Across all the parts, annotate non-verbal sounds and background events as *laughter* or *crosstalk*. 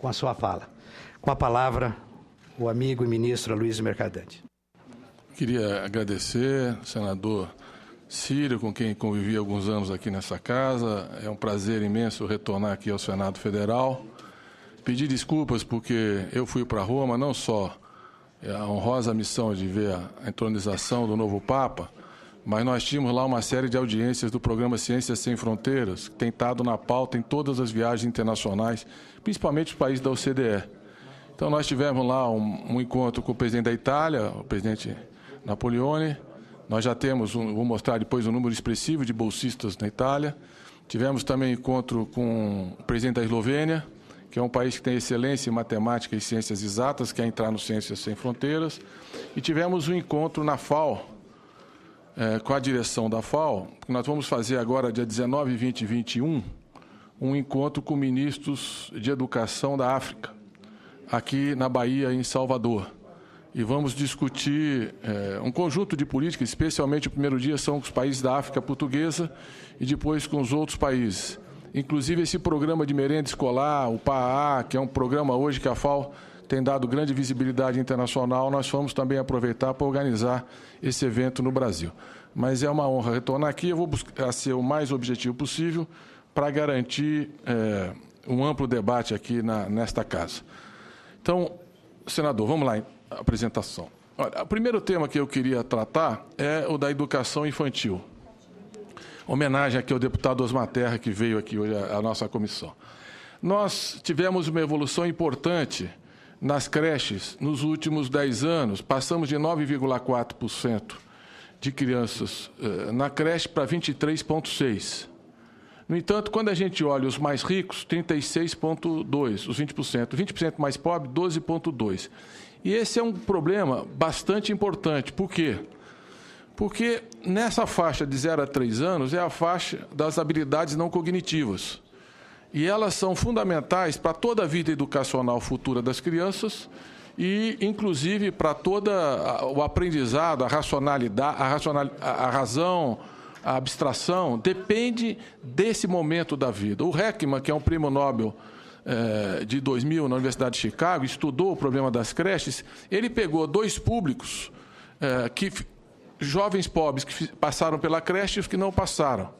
com a sua fala. Com a palavra, o amigo e ministro Luiz Mercadante. Queria agradecer, senador Círio, com quem convivi alguns anos aqui nessa casa. É um prazer imenso retornar aqui ao Senado Federal. Pedir desculpas porque eu fui para Roma não só é a honrosa missão de ver a entronização do novo Papa, mas nós tínhamos lá uma série de audiências do programa Ciências Sem Fronteiras, que tem estado na pauta em todas as viagens internacionais, principalmente os países da OCDE. Então nós tivemos lá um, um encontro com o presidente da Itália, o presidente Napoleone, nós já temos, um, vou mostrar depois, um número expressivo de bolsistas na Itália. Tivemos também encontro com o presidente da Eslovênia, que é um país que tem excelência em matemática e ciências exatas, quer entrar no Ciências Sem Fronteiras. E tivemos um encontro na FAO, é, com a direção da FAO, nós vamos fazer agora, dia 19, 20 e 21, um encontro com ministros de educação da África, aqui na Bahia, em Salvador. E vamos discutir é, um conjunto de políticas, especialmente o primeiro dia são com os países da África Portuguesa e depois com os outros países. Inclusive esse programa de merenda escolar, o PAA, que é um programa hoje que a FAO tem dado grande visibilidade internacional, nós fomos também aproveitar para organizar esse evento no Brasil. Mas é uma honra retornar aqui, eu vou buscar ser o mais objetivo possível para garantir é, um amplo debate aqui na, nesta casa. Então, senador, vamos lá, apresentação. Olha, o primeiro tema que eu queria tratar é o da educação infantil. Homenagem aqui ao deputado Osmar Terra, que veio aqui hoje à nossa comissão. Nós tivemos uma evolução importante nas creches nos últimos 10 anos, passamos de 9,4% de crianças eh, na creche para 23,6%. No entanto, quando a gente olha os mais ricos, 36,2%, os 20%. 20% mais pobre, 12,2%. E esse é um problema bastante importante. Por quê? Porque nessa faixa de 0 a 3 anos é a faixa das habilidades não cognitivas e elas são fundamentais para toda a vida educacional futura das crianças e, inclusive, para todo o aprendizado, a racionalidade, a, racional, a razão, a abstração, depende desse momento da vida. O Heckman, que é um prêmio Nobel eh, de 2000 na Universidade de Chicago, estudou o problema das creches, ele pegou dois públicos eh, que jovens pobres que passaram pela creche e os que não passaram.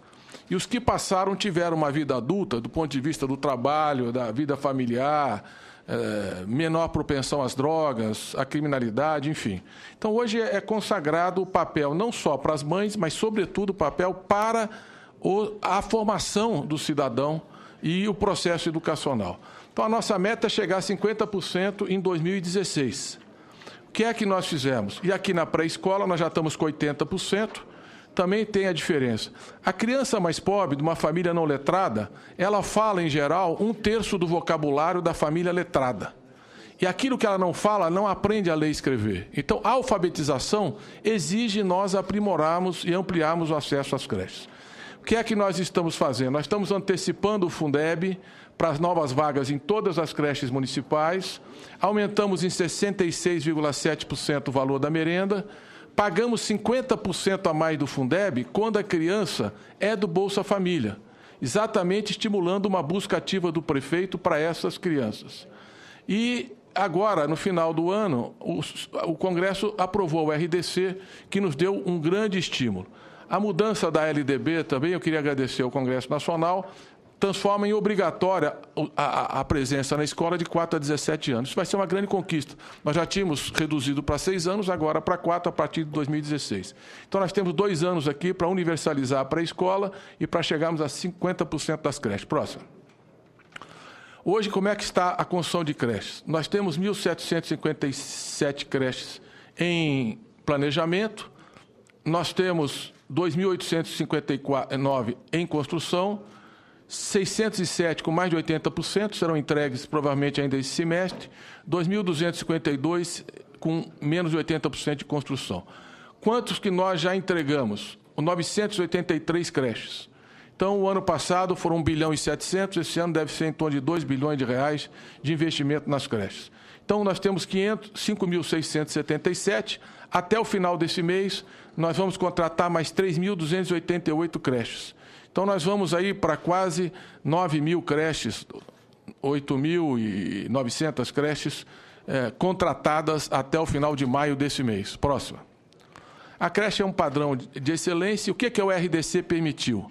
E os que passaram tiveram uma vida adulta, do ponto de vista do trabalho, da vida familiar, é, menor propensão às drogas, à criminalidade, enfim. Então, hoje é, é consagrado o papel não só para as mães, mas, sobretudo, o papel para o, a formação do cidadão e o processo educacional. Então, a nossa meta é chegar a 50% em 2016. O que é que nós fizemos? E aqui na pré-escola nós já estamos com 80%, também tem a diferença. A criança mais pobre, de uma família não letrada, ela fala, em geral, um terço do vocabulário da família letrada. E aquilo que ela não fala, não aprende a ler e escrever. Então, a alfabetização exige nós aprimorarmos e ampliarmos o acesso às creches. O que é que nós estamos fazendo? Nós estamos antecipando o Fundeb para as novas vagas em todas as creches municipais, aumentamos em 66,7% o valor da merenda Pagamos 50% a mais do Fundeb quando a criança é do Bolsa Família, exatamente estimulando uma busca ativa do prefeito para essas crianças. E agora, no final do ano, o, o Congresso aprovou o RDC, que nos deu um grande estímulo. A mudança da LDB também, eu queria agradecer ao Congresso Nacional, transforma em obrigatória a, a, a, presença na escola de 4 a 17 anos. Isso vai ser uma grande conquista. Nós já tínhamos reduzido para 6 anos, agora para 4 a partir de 2016. Então, nós temos dois anos aqui para universalizar a pré-escola e para chegarmos a 50% das creches. Próximo. Hoje, como é que está a construção de creches? Nós temos 1.757 creches em planejamento, nós temos 2.859 em construção, 607, com mais de 80%, serão entregues provavelmente ainda esse semestre, 2.252 com menos de 80% de construção. Quantos que nós já entregamos? 983 creches. Então, o ano passado foram 1 bilhão e 700, esse ano deve ser em torno de 2 bilhões de reais de investimento nas creches. Então, nós temos 5.677. Até o final desse mês, nós vamos contratar mais 3.288 creches. Então, nós vamos aí para quase 9 mil creches, 8.900 creches é, contratadas até o final de maio desse mês. Próxima. A creche é um padrão de excelência. O que, que o RDC permitiu?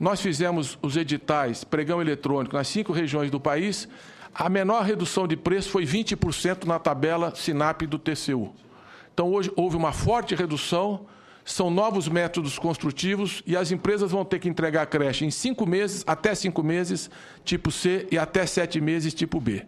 Nós fizemos os editais, pregão eletrônico, nas cinco regiões do país. A menor redução de preço foi 20% na tabela SINAP do TCU. Então, hoje houve uma forte redução são novos métodos construtivos e as empresas vão ter que entregar a creche em cinco meses, até cinco meses, tipo C, e até sete meses, tipo B.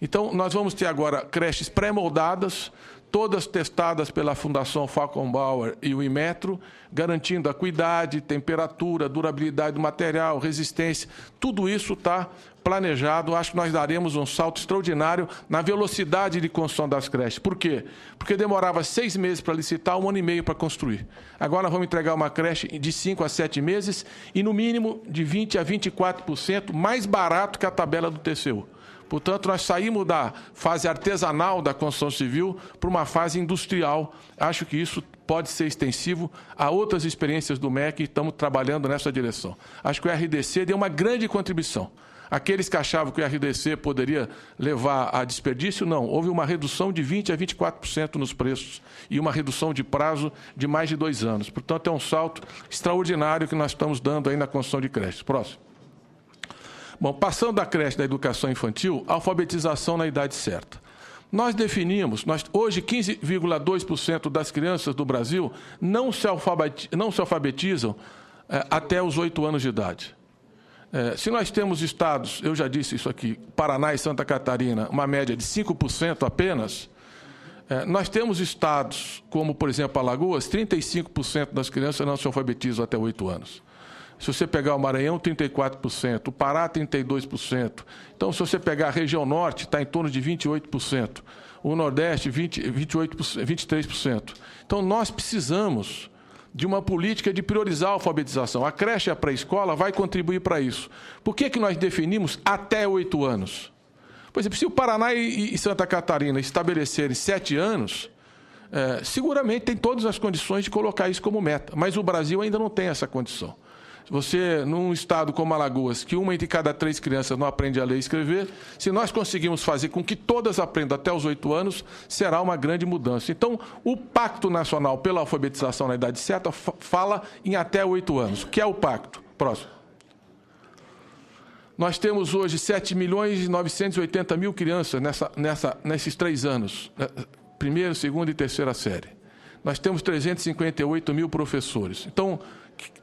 Então, nós vamos ter agora creches pré-moldadas todas testadas pela Fundação Bauer e o Imetro, garantindo a cuidade, temperatura, durabilidade do material, resistência. Tudo isso está planejado. Acho que nós daremos um salto extraordinário na velocidade de construção das creches. Por quê? Porque demorava seis meses para licitar, um ano e meio para construir. Agora vamos entregar uma creche de cinco a sete meses e, no mínimo, de 20 a 24% mais barato que a tabela do TCU. Portanto, nós saímos da fase artesanal da construção civil para uma fase industrial. Acho que isso pode ser extensivo a outras experiências do MEC e estamos trabalhando nessa direção. Acho que o RDC deu uma grande contribuição. Aqueles que achavam que o RDC poderia levar a desperdício, não. Houve uma redução de 20% a 24% nos preços e uma redução de prazo de mais de dois anos. Portanto, é um salto extraordinário que nós estamos dando aí na construção de créditos. Próximo. Bom, passando da creche da educação infantil, alfabetização na idade certa. Nós definimos, nós, hoje 15,2% das crianças do Brasil não se, alfabetizam, não se alfabetizam é, até os 8 anos de idade. É, se nós temos estados, eu já disse isso aqui, Paraná e Santa Catarina, uma média de 5% apenas, é, nós temos estados, como por exemplo Alagoas, 35% das crianças não se alfabetizam até 8 anos. Se você pegar o Maranhão, 34%, o Pará, 32%. Então, se você pegar a região norte, está em torno de 28%, o Nordeste, 20, 28, 23%. Então, nós precisamos de uma política de priorizar a alfabetização. A creche e a pré-escola vai contribuir para isso. Por que, que nós definimos até oito anos? Por exemplo, é, se o Paraná e, Santa Catarina estabelecerem sete anos, é, seguramente tem todas as condições de colocar isso como meta. Mas o Brasil ainda não tem essa condição. Você, num estado como Alagoas, que uma de cada três crianças não aprende a ler e escrever, se nós conseguimos fazer com que todas aprendam até os oito anos, será uma grande mudança. Então, o Pacto Nacional pela Alfabetização na Idade Certa fala em até oito anos. O que é o pacto? Próximo. Nós temos hoje 7 milhões e 980 mil crianças nessa, nessa, nesses três anos, né, primeiro, segunda e terceira série. Nós temos 358 mil professores. Então,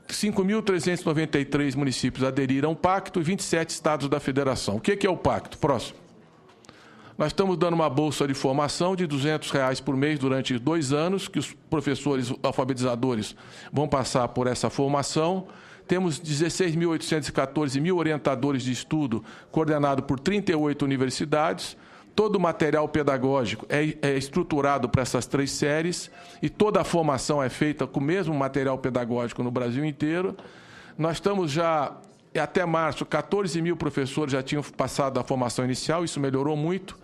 5.393 municípios aderiram ao pacto e 27 estados da federação. O que é o pacto? Próximo. Nós estamos dando uma bolsa de formação de R$ 200 reais por mês durante dois anos, que os professores alfabetizadores vão passar por essa formação. Temos 16.814 mil orientadores de estudo, coordenado por 38 universidades todo o material pedagógico é, é estruturado para essas três séries e toda a formação é feita com o mesmo material pedagógico no Brasil inteiro. Nós estamos já, até março, 14 mil professores já tinham passado a formação inicial, isso melhorou muito.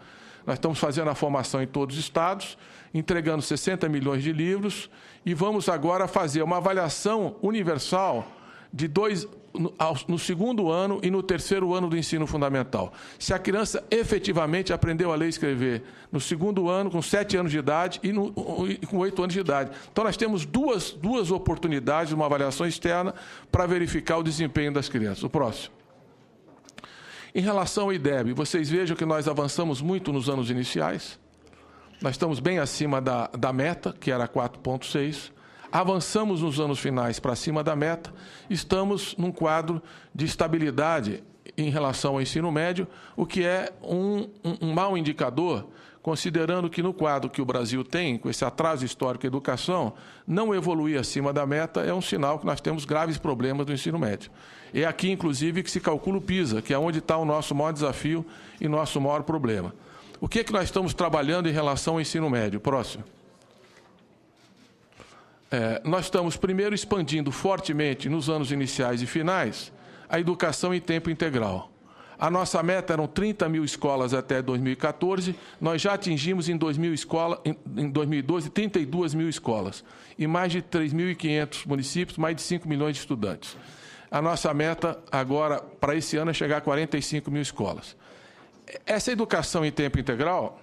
Nós estamos fazendo a formação em todos os estados, entregando 60 milhões de livros e vamos agora fazer uma avaliação universal de dois no segundo ano e no terceiro ano do ensino fundamental. Se a criança efetivamente aprendeu a ler e escrever no segundo ano, com sete anos de idade, e, no, e com oito anos de idade. Então, nós temos duas, duas oportunidades, uma avaliação externa, para verificar o desempenho das crianças. O próximo. Em relação ao IDEB, vocês vejam que nós avançamos muito nos anos iniciais. Nós estamos bem acima da, da meta, que era 4,6. Avançamos nos anos finais para cima da meta, estamos num quadro de estabilidade em relação ao ensino médio, o que é um, um, um mau indicador, considerando que no quadro que o Brasil tem, com esse atraso histórico em educação, não evoluir acima da meta é um sinal que nós temos graves problemas no ensino médio. É aqui, inclusive, que se calcula o PISA, que é onde está o nosso maior desafio e nosso maior problema. O que é que nós estamos trabalhando em relação ao ensino médio? Próximo é, nós estamos primeiro expandindo fortemente nos anos iniciais e finais a educação em tempo integral. A nossa meta eram 30 mil escolas até 2014, nós já atingimos em, 2000 escola, em 2012 32 mil escolas e mais de 3.500 municípios, mais de 5 milhões de estudantes. A nossa meta agora para esse ano é chegar a 45 mil escolas. Essa educação em tempo integral,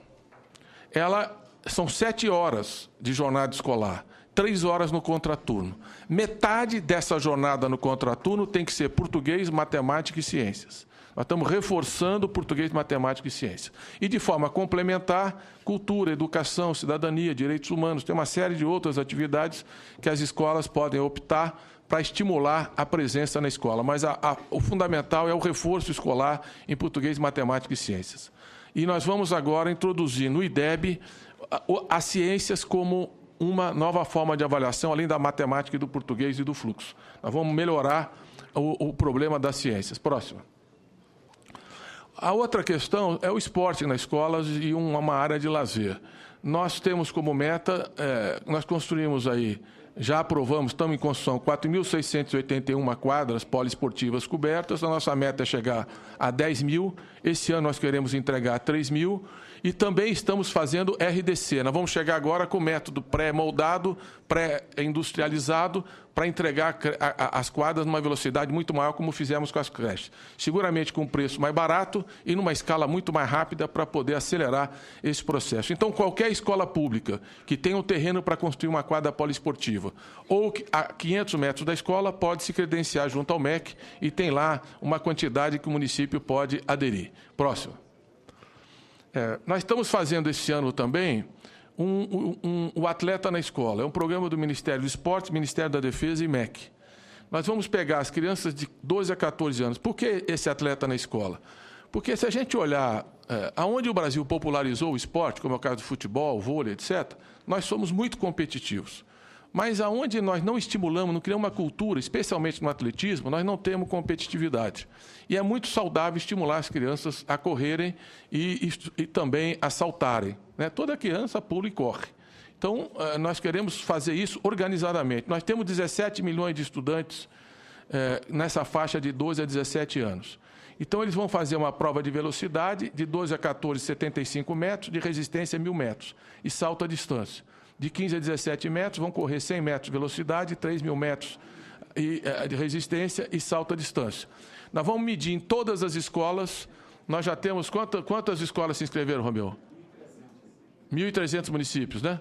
ela são sete horas de jornada escolar três horas no contraturno. Metade dessa jornada no contraturno tem que ser português, matemática e ciências. Nós estamos reforçando português, matemática e ciência. E de forma complementar, cultura, educação, cidadania, direitos humanos, tem uma série de outras atividades que as escolas podem optar para estimular a presença na escola. Mas a, a, o fundamental é o reforço escolar em português, matemática e ciências. E nós vamos agora introduzir no IDEB as ciências como uma nova forma de avaliação, além da matemática e do português e do fluxo. Nós vamos melhorar o, o problema das ciências. Próxima. A outra questão é o esporte nas escolas e uma área de lazer. Nós temos como meta, é, nós construímos aí, já aprovamos, estamos em construção, 4.681 quadras poliesportivas cobertas. A nossa meta é chegar a 10 mil. Esse ano nós queremos entregar 3 mil e também estamos fazendo RDC. Nós vamos chegar agora com método pré-moldado, pré-industrializado, para entregar as quadras numa velocidade muito maior, como fizemos com as creches. Seguramente com um preço mais barato e numa escala muito mais rápida para poder acelerar esse processo. Então, qualquer escola pública que tenha um terreno para construir uma quadra poliesportiva ou a 500 metros da escola pode se credenciar junto ao MEC e tem lá uma quantidade que o município pode aderir. Próximo. É, nós estamos fazendo esse ano também um, um, um, o Atleta na Escola. É um programa do Ministério do Esporte, Ministério da Defesa e MEC. Nós vamos pegar as crianças de 12 a 14 anos. Por que esse atleta na escola? Porque se a gente olhar é, aonde o Brasil popularizou o esporte, como é o caso do futebol, vôlei, etc., nós somos muito competitivos. Mas aonde nós não estimulamos, não criamos uma cultura, especialmente no atletismo, nós não temos competitividade. E é muito saudável estimular as crianças a correrem e, e, e também a saltarem. Né? Toda criança pula e corre. Então, eh, nós queremos fazer isso organizadamente. Nós temos 17 milhões de estudantes eh, nessa faixa de 12 a 17 anos. Então, eles vão fazer uma prova de velocidade de 12 a 14, 75 metros, de resistência, 1.000 metros, e salto à distância de 15 a 17 metros, vão correr 100 metros de velocidade, 3 mil metros eh, de resistência e salto à distância. Nós vamos medir em todas as escolas. Nós já temos quantas, quantas escolas se inscreveram, Romeu? 1.300 municípios, né?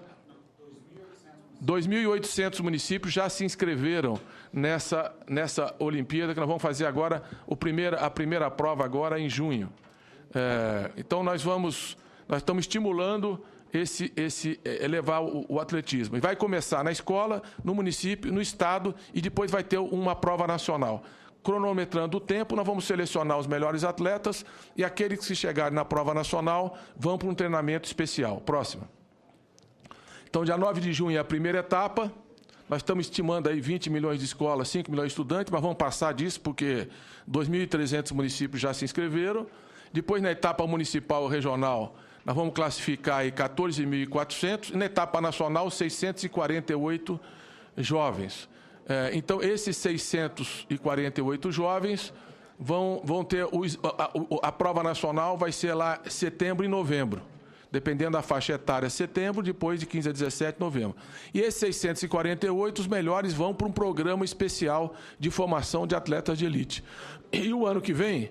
2.800 municípios já se inscreveram nessa, nessa Olimpíada que nós vamos fazer agora, o primeira, a primeira prova agora em junho. É, então nós vamos, nós estamos estimulando esse, esse elevar é, é o, o, atletismo. E vai começar na escola, no município, no estado e depois vai ter uma prova nacional. Cronometrando o tempo, nós vamos selecionar os melhores atletas e aqueles que chegarem na prova nacional vão para um treinamento especial. Próxima. Então, dia 9 de junho é a primeira etapa. Nós estamos estimando aí 20 milhões de escolas, 5 milhões de estudantes, mas vamos passar disso porque 2.300 municípios já se inscreveram. Depois, na etapa municipal ou regional, nós vamos classificar aí 14.400, na etapa nacional 648 jovens. É, então, esses 648 jovens vão, vão ter. Os, a, a, a, prova nacional vai ser lá setembro e novembro. Dependendo da faixa etária, setembro, depois de 15 a 17, novembro. E esses 648, os melhores vão para um programa especial de formação de atletas de elite. E o ano que vem,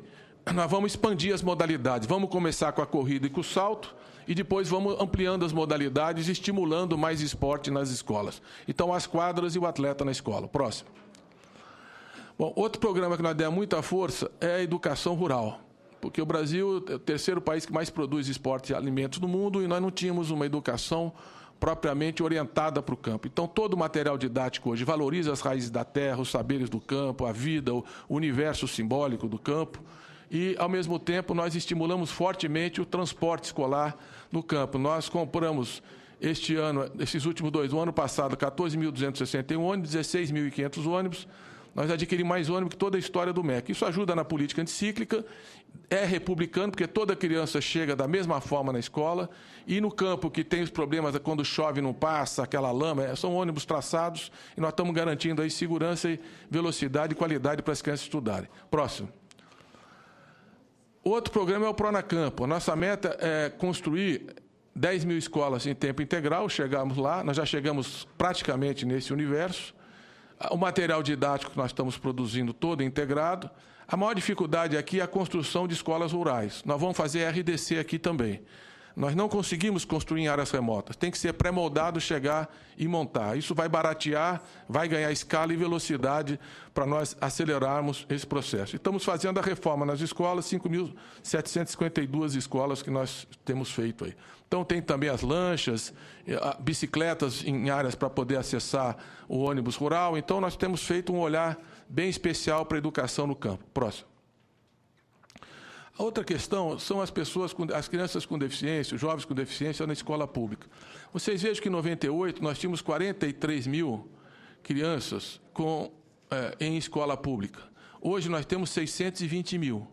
nós vamos expandir as modalidades. Vamos começar com a corrida e com o salto e depois vamos ampliando as modalidades, estimulando mais esporte nas escolas. Então, as quadras e o atleta na escola. Próximo. Bom, outro programa que nós demos muita força é a educação rural. Porque o Brasil é o terceiro país que mais produz esporte e alimentos no mundo e nós não tínhamos uma educação propriamente orientada para o campo. Então, todo o material didático hoje valoriza as raízes da terra, os saberes do campo, a vida, o universo simbólico do campo e, ao mesmo tempo, nós estimulamos fortemente o transporte escolar no campo. Nós compramos este ano, esses últimos dois, o ano passado, 14.261 ônibus, 16.500 ônibus. Nós adquirimos mais ônibus que toda a história do MEC. Isso ajuda na política anticíclica, é republicano, porque toda criança chega da mesma forma na escola. E no campo que tem os problemas, quando chove não passa, aquela lama, é, são ônibus traçados e nós estamos garantindo aí segurança e velocidade e qualidade para as crianças estudarem. Próximo. Outro programa é o Pronacampo. Nossa meta é construir 10 mil escolas em tempo integral, chegamos lá, nós já chegamos praticamente nesse universo. O material didático que nós estamos produzindo todo integrado. A maior dificuldade aqui é a construção de escolas rurais. Nós vamos fazer RDC aqui também. Nós não conseguimos construir em áreas remotas. Tem que ser pré-moldado, chegar e montar. Isso vai baratear, vai ganhar escala e velocidade para nós acelerarmos esse processo. Estamos fazendo a reforma nas escolas, 5.752 escolas que nós temos feito aí. Então, tem também as lanchas, eh, bicicletas em áreas para poder acessar o ônibus rural. Então, nós temos feito um olhar bem especial para a educação no campo. Próximo. A outra questão são as pessoas, com, as crianças com deficiência, os jovens com deficiência na escola pública. Vocês vejam que em 98 nós tínhamos 43 mil crianças com, é, em escola pública. Hoje nós temos 620 mil.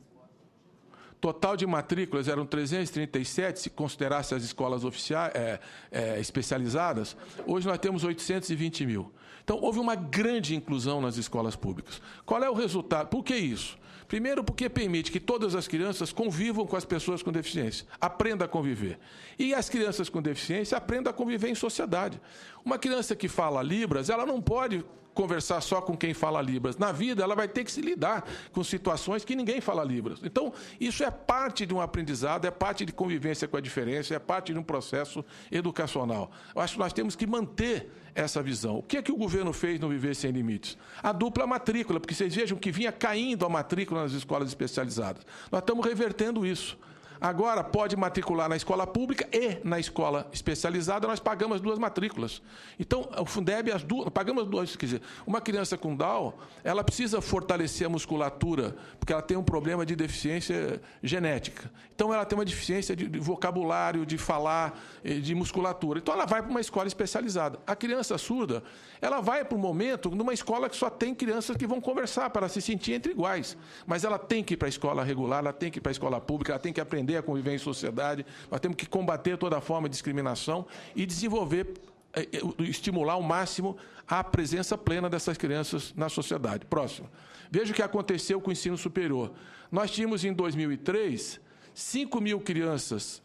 Total de matrículas eram 337, se considerasse as escolas oficiais, é, é, especializadas. Hoje nós temos 820 mil. Então houve uma grande inclusão nas escolas públicas. Qual é o resultado? Por que isso? Primeiro, porque permite que todas as crianças convivam com as pessoas com deficiência, aprenda a conviver. E as crianças com deficiência aprendam a conviver em sociedade. Uma criança que fala Libras, ela não pode conversar só com quem fala Libras. Na vida, ela vai ter que se lidar com situações que ninguém fala Libras. Então, isso é parte de um aprendizado, é parte de convivência com a diferença, é parte de um processo educacional. Eu acho que nós temos que manter essa visão. O que é que o governo fez no Viver Sem Limites? A dupla matrícula, porque vocês vejam que vinha caindo a matrícula nas escolas especializadas. Nós estamos revertendo isso. Agora pode matricular na escola pública e na escola especializada, nós pagamos as duas matrículas. Então, o Fundeb, as duas, pagamos as duas, quer dizer, uma criança com Down, ela precisa fortalecer a musculatura, porque ela tem um problema de deficiência genética. Então, ela tem uma deficiência de, de vocabulário, de falar, eh, de musculatura. Então, ela vai para uma escola especializada. A criança surda, ela vai para um momento numa escola que só tem crianças que vão conversar para se sentir entre iguais. Mas ela tem que ir para a escola regular, ela tem que ir para a escola pública, ela tem que aprender aprender a conviver em sociedade, nós temos que combater toda forma de discriminação e desenvolver, eh, eh, estimular ao máximo a presença plena dessas crianças na sociedade. Próximo. Veja o que aconteceu com o ensino superior. Nós tínhamos em 2003 5 mil crianças.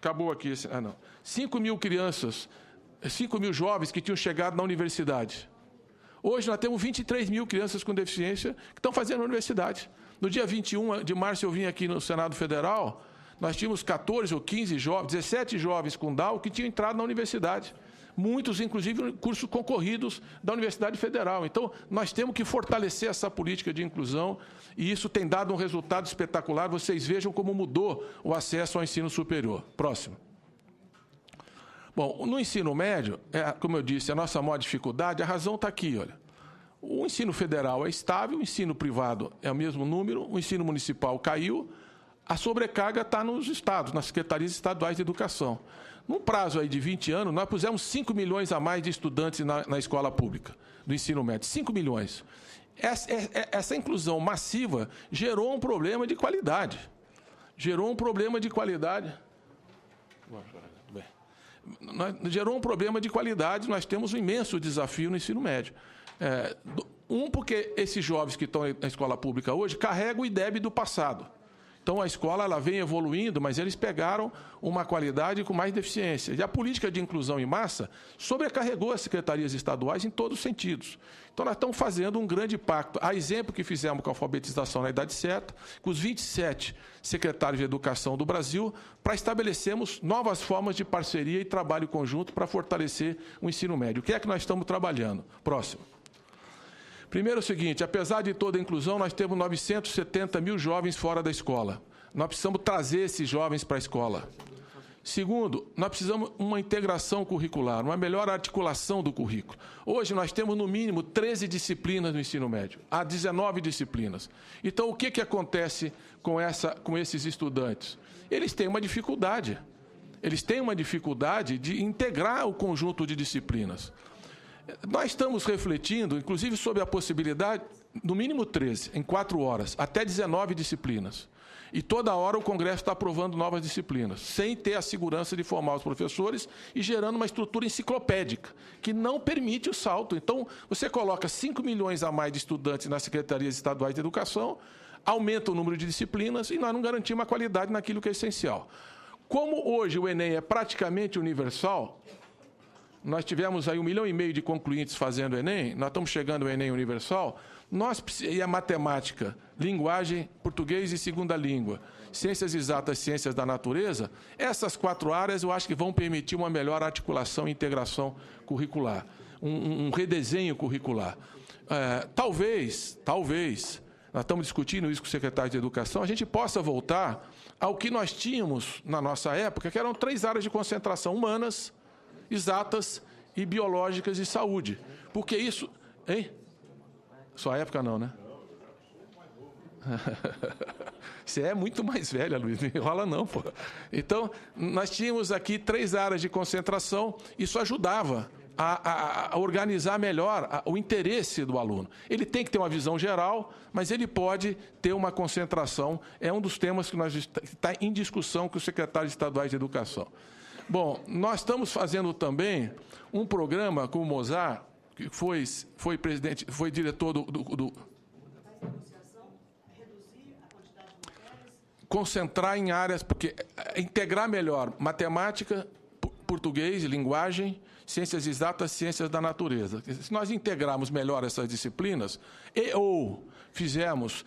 Acabou aqui esse. Ah, não. 5 mil crianças, 5 eh, mil jovens que tinham chegado na universidade. Hoje nós temos 23 mil crianças com deficiência que estão fazendo a universidade. No dia 21 de março, eu vim aqui no Senado Federal, nós tínhamos 14 ou 15 jovens, 17 jovens com DAO que tinham entrado na universidade. Muitos, inclusive, cursos concorridos da Universidade Federal. Então, nós temos que fortalecer essa política de inclusão e isso tem dado um resultado espetacular. Vocês vejam como mudou o acesso ao ensino superior. Próximo. Bom, no ensino médio, é, como eu disse, a nossa maior dificuldade, a razão está aqui, olha. O ensino federal é estável, o ensino privado é o mesmo número, o ensino municipal caiu, a sobrecarga está nos estados, nas secretarias estaduais de educação. Num prazo aí de 20 anos, nós pusemos 5 milhões a mais de estudantes na, na escola pública, do ensino médio. 5 milhões. Essa, é, é, essa inclusão massiva gerou um problema de qualidade. Gerou um problema de qualidade. Gerou um problema de qualidade. Nós temos um imenso desafio no ensino médio. É, um, porque esses jovens que estão na escola pública hoje carregam o IDEB do passado. Então a escola ela vem evoluindo, mas eles pegaram uma qualidade com mais deficiência. E a política de inclusão em massa sobrecarregou as secretarias estaduais em todos os sentidos. Então nós estamos fazendo um grande pacto. A exemplo que fizemos com a alfabetização na idade certa, com os 27 secretários de educação do Brasil, para estabelecermos novas formas de parceria e trabalho conjunto para fortalecer o ensino médio. O que é que nós estamos trabalhando? Próximo. Primeiro é o seguinte: apesar de toda a inclusão, nós temos 970 mil jovens fora da escola. Nós precisamos trazer esses jovens para a escola. Segundo, nós precisamos uma integração curricular, uma melhor articulação do currículo. Hoje nós temos no mínimo 13 disciplinas no ensino médio, há 19 disciplinas. Então o que, que acontece com, essa, com esses estudantes? Eles têm uma dificuldade. Eles têm uma dificuldade de integrar o conjunto de disciplinas. Nós estamos refletindo, inclusive, sobre a possibilidade, no mínimo 13, em quatro horas, até 19 disciplinas. E toda hora o Congresso está aprovando novas disciplinas, sem ter a segurança de formar os professores e gerando uma estrutura enciclopédica, que não permite o salto. Então, você coloca 5 milhões a mais de estudantes nas secretarias estaduais de educação, aumenta o número de disciplinas e nós não garantimos a qualidade naquilo que é essencial. Como hoje o Enem é praticamente universal, nós tivemos aí um milhão e meio de concluintes fazendo o Enem, nós estamos chegando ao Enem Universal, nós, e a matemática, linguagem, português e segunda língua, ciências exatas, ciências da natureza, essas quatro áreas eu acho que vão permitir uma melhor articulação e integração curricular, um, um redesenho curricular. É, talvez, talvez, nós estamos discutindo isso com o secretário de Educação, a gente possa voltar ao que nós tínhamos na nossa época, que eram três áreas de concentração: humanas, exatas e biológicas de saúde. Porque isso. Hein? Sua época não, né? *laughs* Você é muito mais velha, Luiz, não enrola não, pô. Então, nós tínhamos aqui três áreas de concentração, isso ajudava a, a, a organizar melhor a, o interesse do aluno. Ele tem que ter uma visão geral, mas ele pode ter uma concentração, é um dos temas que está em discussão com os secretários estaduais de Educação. Bom, nós estamos fazendo também um programa com o Mozart, que foi, foi presidente, foi diretor do. do, do concentrar em áreas porque é, integrar melhor matemática, português, linguagem, ciências exatas, ciências da natureza. Se nós integrarmos melhor essas disciplinas e ou fizermos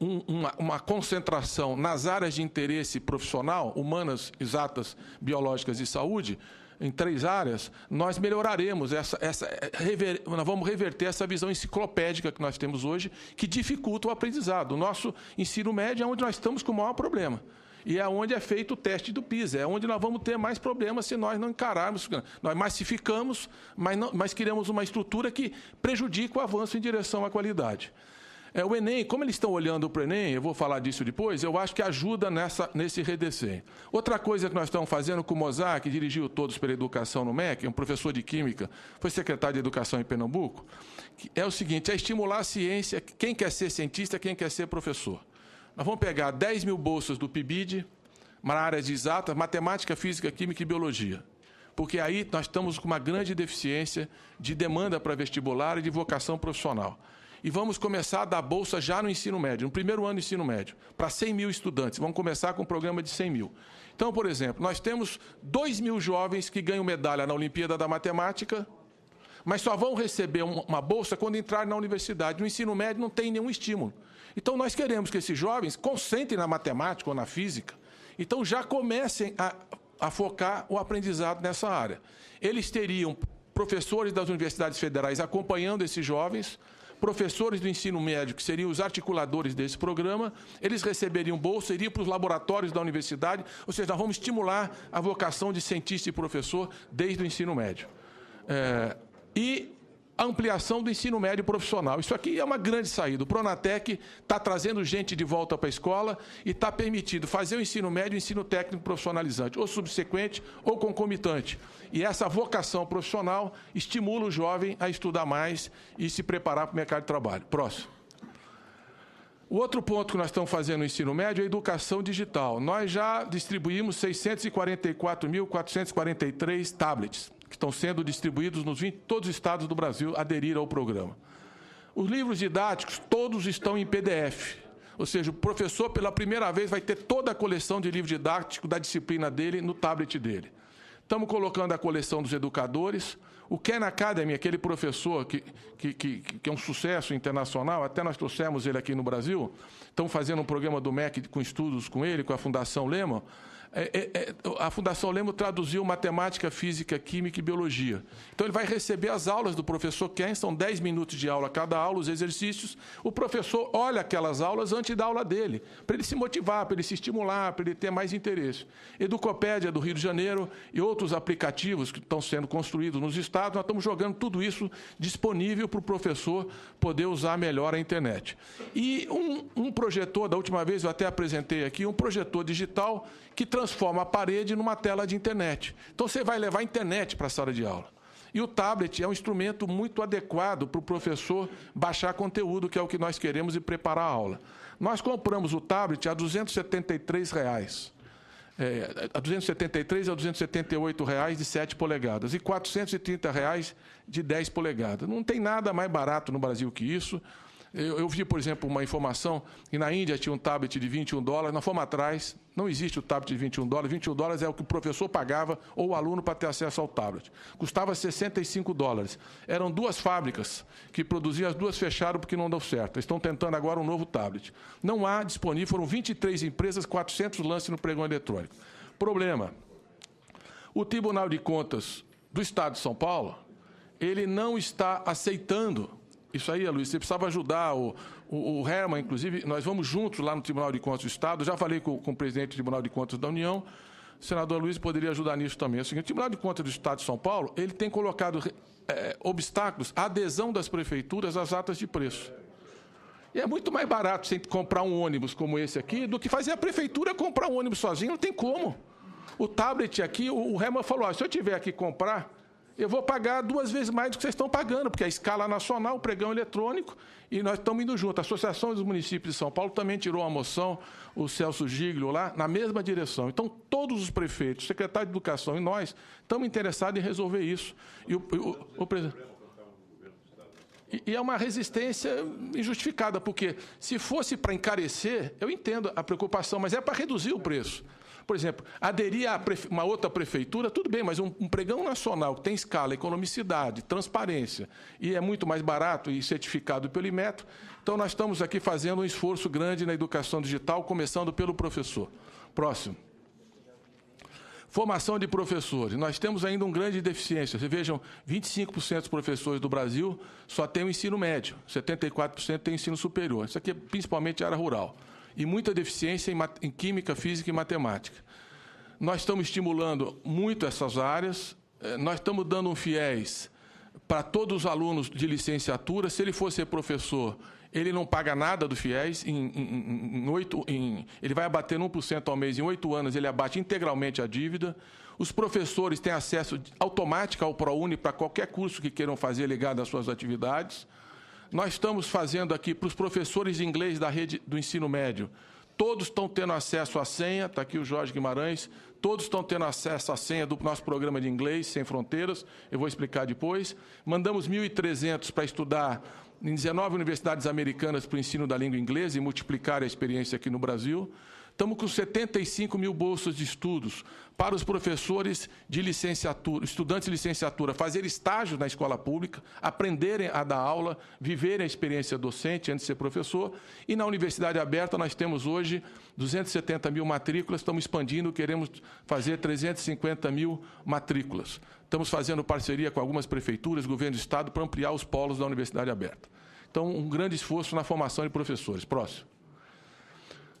um, uma, uma, concentração nas áreas de interesse profissional, humanas, exatas, biológicas e saúde, em três áreas, nós melhoraremos essa, essa rever, nós vamos reverter essa visão enciclopédica que nós temos hoje, que dificulta o aprendizado. O nosso ensino médio é onde nós estamos com o maior problema. E é onde é feito o teste do PISA, é onde nós vamos ter mais problemas se nós não encararmos. Nós massificamos, mas, não, mas criamos uma estrutura que prejudica o avanço em direção à qualidade. É, o Enem, como eles estão olhando para o Enem, eu vou falar disso depois, eu acho que ajuda nessa, nesse redesenho. Outra coisa que nós estamos fazendo com o Mozart, que dirigiu Todos pela Educação no MEC, é um professor de Química, foi secretário de Educação em Pernambuco, é o seguinte, é estimular a ciência, quem quer ser cientista, quem quer ser professor. Nós vamos pegar 10 mil bolsas do PIBID, para áreas de exatas, matemática, física, química e biologia porque aí nós estamos com uma grande deficiência de demanda para vestibular e de vocação profissional e vamos começar a dar bolsa já no ensino médio, no primeiro ano do ensino médio, para 100 mil estudantes. Vamos começar com um programa de 100 mil. Então, por exemplo, nós temos 2 mil jovens que ganham medalha na Olimpíada da Matemática, mas só vão receber uma bolsa quando entrar na universidade. No ensino médio não tem nenhum estímulo. Então, nós queremos que esses jovens concentrem na matemática ou na física. Então, já comecem a, a focar o aprendizado nessa área. Eles teriam professores das universidades federais acompanhando esses jovens, professores do ensino médio, que seriam os articuladores desse programa, eles receberiam bolsa, iriam para os laboratórios da universidade, ou seja, nós vamos estimular a vocação de cientista e professor desde o ensino médio. É, e a ampliação do ensino médio profissional. Isso aqui é uma grande saída. O Pronatec está trazendo gente de volta para a escola e está permitindo fazer o ensino médio e o ensino técnico profissionalizante, ou subsequente ou concomitante. E essa vocação profissional estimula o jovem a estudar mais e se preparar para o mercado de trabalho. Próximo. O outro ponto que nós estamos fazendo no ensino médio é a educação digital. Nós já distribuímos 644.443 tablets que estão sendo distribuídos nos 20, todos os estados do Brasil aderiram ao programa. Os livros didáticos, todos estão em PDF. Ou seja, o professor, pela primeira vez, vai ter toda a coleção de livro didático da disciplina dele no tablet dele. Estamos colocando a coleção dos educadores. O Ken Academy, aquele professor que, que, que, que, é um sucesso internacional, até nós trouxemos ele aqui no Brasil. Estamos fazendo um programa do MEC com estudos com ele, com a Fundação Lema. É, é, é, a Fundação Lemo traduziu matemática, física, química e biologia. Então ele vai receber as aulas do professor Ken, são 10 minutos de aula cada aula, os exercícios. O professor olha aquelas aulas antes da aula dele, para ele se motivar, para ele se estimular, para ele ter mais interesse. Educopédia do Rio de Janeiro e outros aplicativos que estão sendo construídos nos estados, nós estamos jogando tudo isso disponível para o professor poder usar melhor a internet. E um, um projetor, da última vez eu até apresentei aqui, um projetor digital que transforma transforma a parede numa tela de internet. Então você vai levar a internet para a sala de aula. E o tablet é um instrumento muito adequado para o professor baixar conteúdo, que é o que nós queremos, e preparar a aula. Nós compramos o tablet a R$ 273. Reais. É, a 273 a 278 reais de 7 polegadas e 430 reais de 10 polegadas. Não tem nada mais barato no Brasil que isso. Eu, eu, vi, por exemplo, uma informação que na Índia tinha um tablet de 21 dólares, nós fomos atrás, não existe o tablet de 21 dólares, 21 dólares é o que o professor pagava ou o aluno para ter acesso ao tablet. Custava 65 dólares. Eram duas fábricas que produziam, as duas fecharam porque não deu certo. Estão tentando agora um novo tablet. Não há disponível, foram 23 empresas, 400 lances no pregão eletrônico. Problema, o Tribunal de Contas do Estado de São Paulo, ele não está aceitando isso aí, Luiz, você precisava ajudar o, o, o Herman, inclusive, nós vamos juntos lá no Tribunal de Contas do Estado, já falei com, com o presidente do Tribunal de Contas da União, o senador Luiz poderia ajudar nisso também. É o Tribunal de Contas do Estado de São Paulo, ele tem colocado é, obstáculos à adesão das prefeituras às atas de preço. E é muito mais barato você comprar um ônibus como esse aqui do que fazer a prefeitura comprar um ônibus sozinho, não tem como. O tablet aqui, o, Herman falou, ah, se eu tiver aqui comprar eu vou pagar duas vezes mais do que vocês estão pagando, porque a escala nacional, o pregão eletrônico, e nós estamos indo junto. A Associação dos Municípios de São Paulo também tirou a moção, o Celso Giglio lá, na mesma direção. Então, todos os prefeitos, secretário de Educação e nós, estamos interessados em resolver isso. E o, o, o, o e é uma resistência injustificada, porque se fosse para encarecer, eu entendo a preocupação, mas é para reduzir o preço. Por exemplo, aderir a uma outra prefeitura, tudo bem, mas um, um pregão nacional que tem escala, economicidade, transparência e é muito mais barato e certificado pelo Inmetro. Então, nós estamos aqui fazendo um esforço grande na educação digital, começando pelo professor. Próximo. Formação de professores. Nós temos ainda um grande deficiência. Vocês vejam, 25% dos professores do Brasil só têm o ensino médio, 74% têm o ensino superior. Isso aqui é principalmente área rural e muita deficiência em, em química, física e matemática. Nós estamos estimulando muito essas áreas, eh, nós estamos dando um fiéis para todos os alunos de licenciatura, se ele for ser professor, ele não paga nada do Fiéis. em, em, em 8, em, ele vai abater 1% ao mês, em oito anos ele abate integralmente a dívida. Os professores têm acesso automático ao ProUni para qualquer curso que queiram fazer ligado às suas atividades nós estamos fazendo aqui para os professores de inglês da rede do ensino médio. Todos estão tendo acesso à senha, está aqui o Jorge Guimarães, todos estão tendo acesso à senha do nosso programa de inglês, Sem Fronteiras, eu vou explicar depois. Mandamos 1.300 para estudar em 19 universidades americanas para o ensino da língua inglesa e multiplicar a experiência aqui no Brasil. Estamos com 75 mil bolsas de estudos para os professores de licenciatura, estudantes de licenciatura, fazer estágio na escola pública, aprenderem a dar aula, viverem a experiência docente antes de ser professor. E na Universidade Aberta nós temos hoje 270 mil matrículas, estamos expandindo, queremos fazer 350 mil matrículas. Estamos fazendo parceria com algumas prefeituras, governo do estado, para ampliar os polos da Universidade Aberta. Então, um grande esforço na formação de professores. Próximo.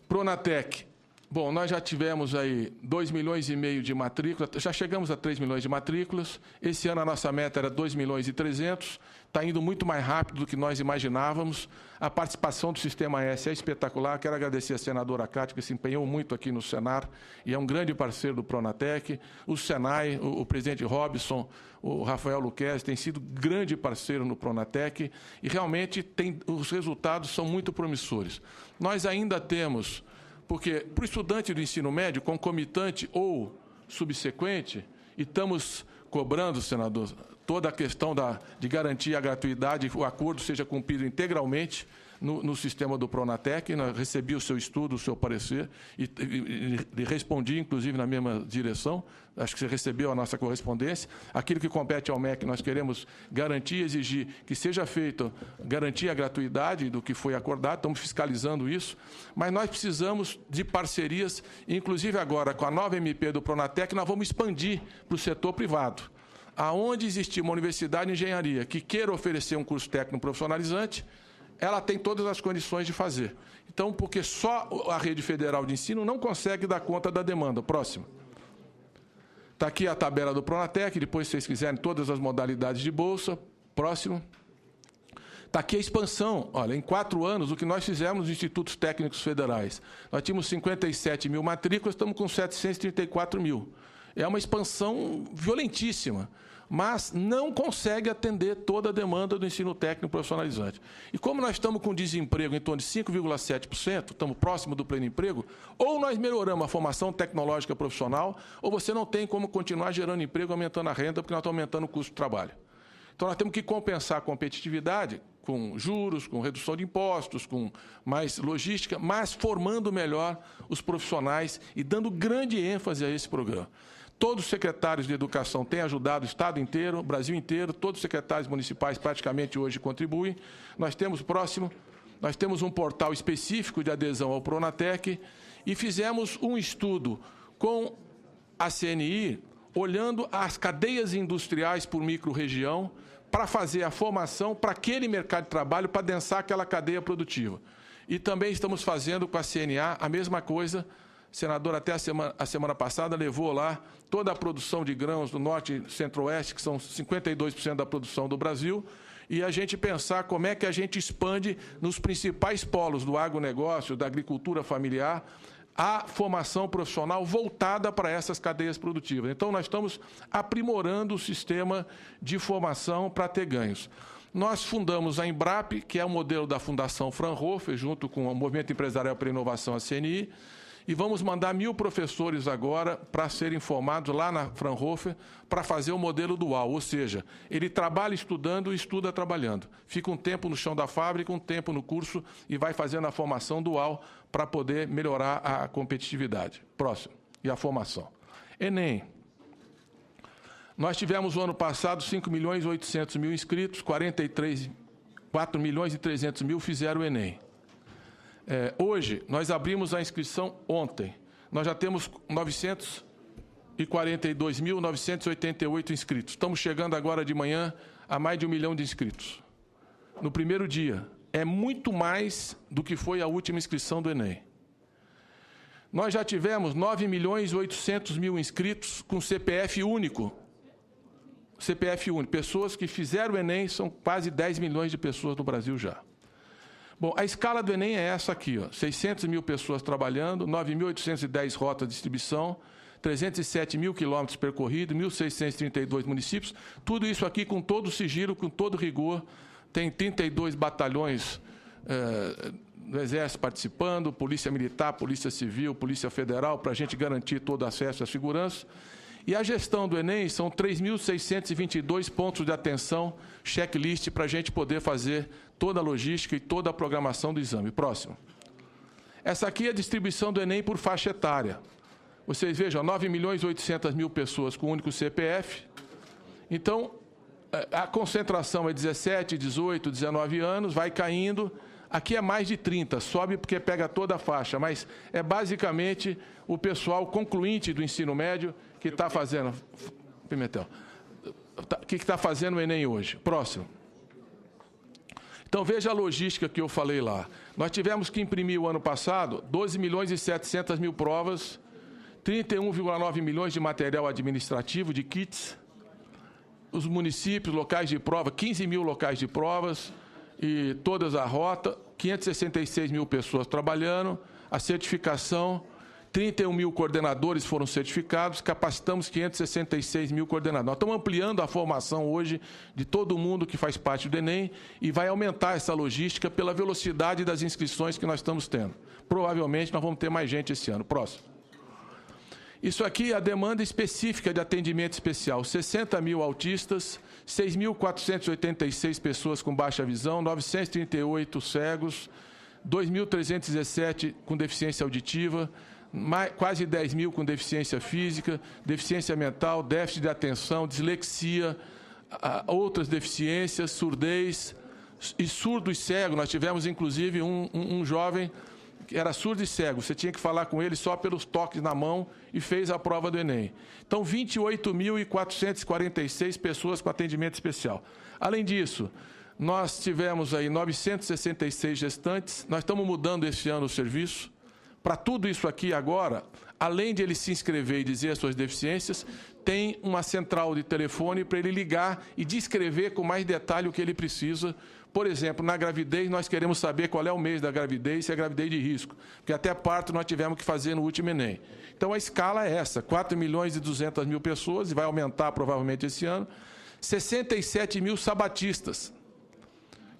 Pronatec, Bom, nós já tivemos aí 2 milhões e meio de matrículas, já chegamos a 3 milhões de matrículas. Esse ano a nossa meta era 2 milhões e 300, está indo muito mais rápido do que nós imaginávamos. A participação do Sistema S é espetacular. Quero agradecer a senadora Cátia, que se empenhou muito aqui no Senar e é um grande parceiro do Pronatec. O Senai, o, o presidente Robson, o Rafael Luquez, tem sido grande parceiro no Pronatec e realmente tem, os resultados são muito promissores. Nós ainda temos porque para o estudante do ensino médio, concomitante ou subsequente, e estamos cobrando, senador, toda a questão da, de garantir a gratuidade, o acordo seja cumprido integralmente, no, no sistema do Pronatec, né, recebi o seu estudo, o seu parecer, e, e, e, respondi, inclusive, na mesma direção. Acho que você recebeu a nossa correspondência. Aquilo que compete ao MEC, nós queremos garantir exigir que seja feito, garantir a gratuidade do que foi acordado, estamos fiscalizando isso, mas nós precisamos de parcerias, inclusive agora com a nova MP do Pronatec, nós vamos expandir para o setor privado aonde existir uma universidade de engenharia que queira oferecer um curso técnico profissionalizante, ela tem todas as condições de fazer. Então, porque só a rede federal de ensino não consegue dar conta da demanda. Próximo. Está aqui a tabela do Pronatec, depois, se vocês quiserem, todas as modalidades de bolsa. Próximo. Está aqui a expansão. Olha, em quatro anos, o que nós fizemos nos Institutos Técnicos Federais? Nós tínhamos 57 mil matrículas, estamos com 734 mil. É uma expansão violentíssima mas não consegue atender toda a demanda do ensino técnico profissionalizante. E como nós estamos com desemprego em torno de 5,7%, estamos próximo do pleno emprego, ou nós melhoramos a formação tecnológica profissional, ou você não tem como continuar gerando emprego, aumentando a renda, porque nós estamos aumentando o custo do trabalho. Então nós temos que compensar a competitividade com juros, com redução de impostos, com mais logística, mas formando melhor os profissionais e dando grande ênfase a esse programa. Todos os secretários de educação têm ajudado o Estado inteiro, o Brasil inteiro, todos os secretários municipais praticamente hoje contribuem. Nós temos próximo, nós temos um portal específico de adesão ao Pronatec e fizemos um estudo com a CNI, olhando as cadeias industriais por micro-região, para fazer a formação para aquele mercado de trabalho, para densar aquela cadeia produtiva. E também estamos fazendo com a CNA a mesma coisa. O senador até a semana, a semana passada levou lá toda a produção de grãos do norte e centro-oeste, que são 52% da produção do Brasil, e a gente pensar como é que a gente expande nos principais polos do agronegócio, da agricultura familiar, a formação profissional voltada para essas cadeias produtivas. Então, nós estamos aprimorando o sistema de formação para ter ganhos. Nós fundamos a Embrap, que é o modelo da Fundação Franhofer, junto com o Movimento Empresarial para a Inovação, a CNI, e vamos mandar mil professores agora para serem formados lá na Fraunhofer para fazer o modelo dual, ou seja, ele trabalha estudando e estuda trabalhando. Fica um tempo no chão da fábrica, um tempo no curso e vai fazendo a formação dual para poder melhorar a competitividade. Próximo. E a formação. Enem. Nós tivemos o ano passado 5 milhões e 800 mil inscritos, 43, 4 milhões e 300 mil fizeram o Enem. É, hoje, nós abrimos a inscrição ontem. Nós já temos 942.988 inscritos. Estamos chegando agora de manhã a mais de um milhão de inscritos. No primeiro dia. É muito mais do que foi a última inscrição do Enem. Nós já tivemos 9 milhões e 800 mil inscritos com CPF único. CPF único. Pessoas que fizeram o Enem são quase 10 milhões de pessoas no Brasil já. Bom, a escala do Enem é essa aqui: ó, 600 mil pessoas trabalhando, 9.810 rotas de distribuição, 307 mil quilômetros percorridos, 1.632 municípios. Tudo isso aqui com todo sigilo, com todo rigor. Tem 32 batalhões eh, do Exército participando, Polícia Militar, Polícia Civil, Polícia Federal, para a gente garantir todo acesso à segurança. E a gestão do Enem são 3.622 pontos de atenção, checklist, para a gente poder fazer toda a logística e toda a programação do exame. Próximo. Essa aqui é a distribuição do Enem por faixa etária. Vocês vejam, 9 milhões e 800 mil pessoas com único CPF. Então, eh, a concentração é 17, 18, 19 anos, vai caindo. Aqui é mais de 30, sobe porque pega toda a faixa, mas é basicamente o pessoal concluinte do ensino médio que está fazendo. Pimentel. Tá, que está fazendo o Enem hoje. Próximo. Então veja a logística que eu falei lá. Nós tivemos que imprimir o ano passado 12 milhões e 700 mil provas, 31,9 milhões de material administrativo, de kits, os municípios, locais de prova, 15 mil locais de provas e todas a rota, 566 mil pessoas trabalhando, a certificação 31 mil coordenadores foram certificados, capacitamos 566 mil coordenadores. Nós estamos ampliando a formação hoje de todo mundo que faz parte do Enem e vai aumentar essa logística pela velocidade das inscrições que nós estamos tendo. Provavelmente nós vamos ter mais gente esse ano. Próximo. Isso aqui é a demanda específica de atendimento especial: 60 mil autistas, 6.486 pessoas com baixa visão, 938 cegos, 2.317 com deficiência auditiva mais, quase 10 mil com deficiência física, deficiência mental, déficit de atenção, dislexia, outras deficiências, surdez e surdo e cego. Nós tivemos, inclusive, um, um, um jovem que era surdo e cego. Você tinha que falar com ele só pelos toques na mão e fez a prova do Enem. Então, 28.446 pessoas com atendimento especial. Além disso, nós tivemos aí 966 gestantes. Nós estamos mudando esse ano o serviço para tudo isso aqui agora, além de ele se inscrever e dizer as suas deficiências, tem uma central de telefone para ele ligar e descrever com mais detalhe o que ele precisa. Por exemplo, na gravidez, nós queremos saber qual é o mês da gravidez, se é gravidez de risco, porque até parto nós tivemos que fazer no último Enem. Então a escala é essa: 4 milhões e 200 mil pessoas, e vai aumentar provavelmente esse ano, 67 mil sabatistas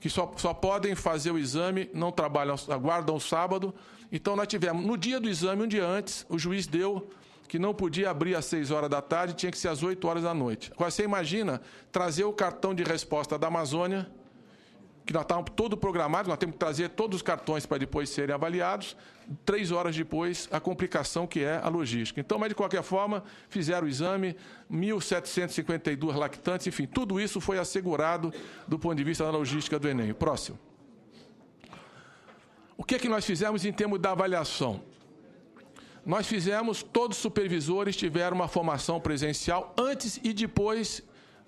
que só, só podem fazer o exame, não trabalham, aguardam o sábado então nós tivemos, no dia do exame, um dia antes, o juiz deu que não podia abrir às 6 horas da tarde, tinha que ser às 8 horas da noite. Agora você imagina trazer o cartão de resposta da Amazônia, que nós estávamos todo programado, nós temos que trazer todos os cartões para depois serem avaliados, três horas depois, a complicação que é a logística. Então, mas de qualquer forma, fizeram o exame, 1.752 lactantes, enfim, tudo isso foi assegurado do ponto de vista da logística do Enem. Próximo. O que, é que nós fizemos em termos da avaliação? Nós fizemos, todos os supervisores tiveram uma formação presencial antes e depois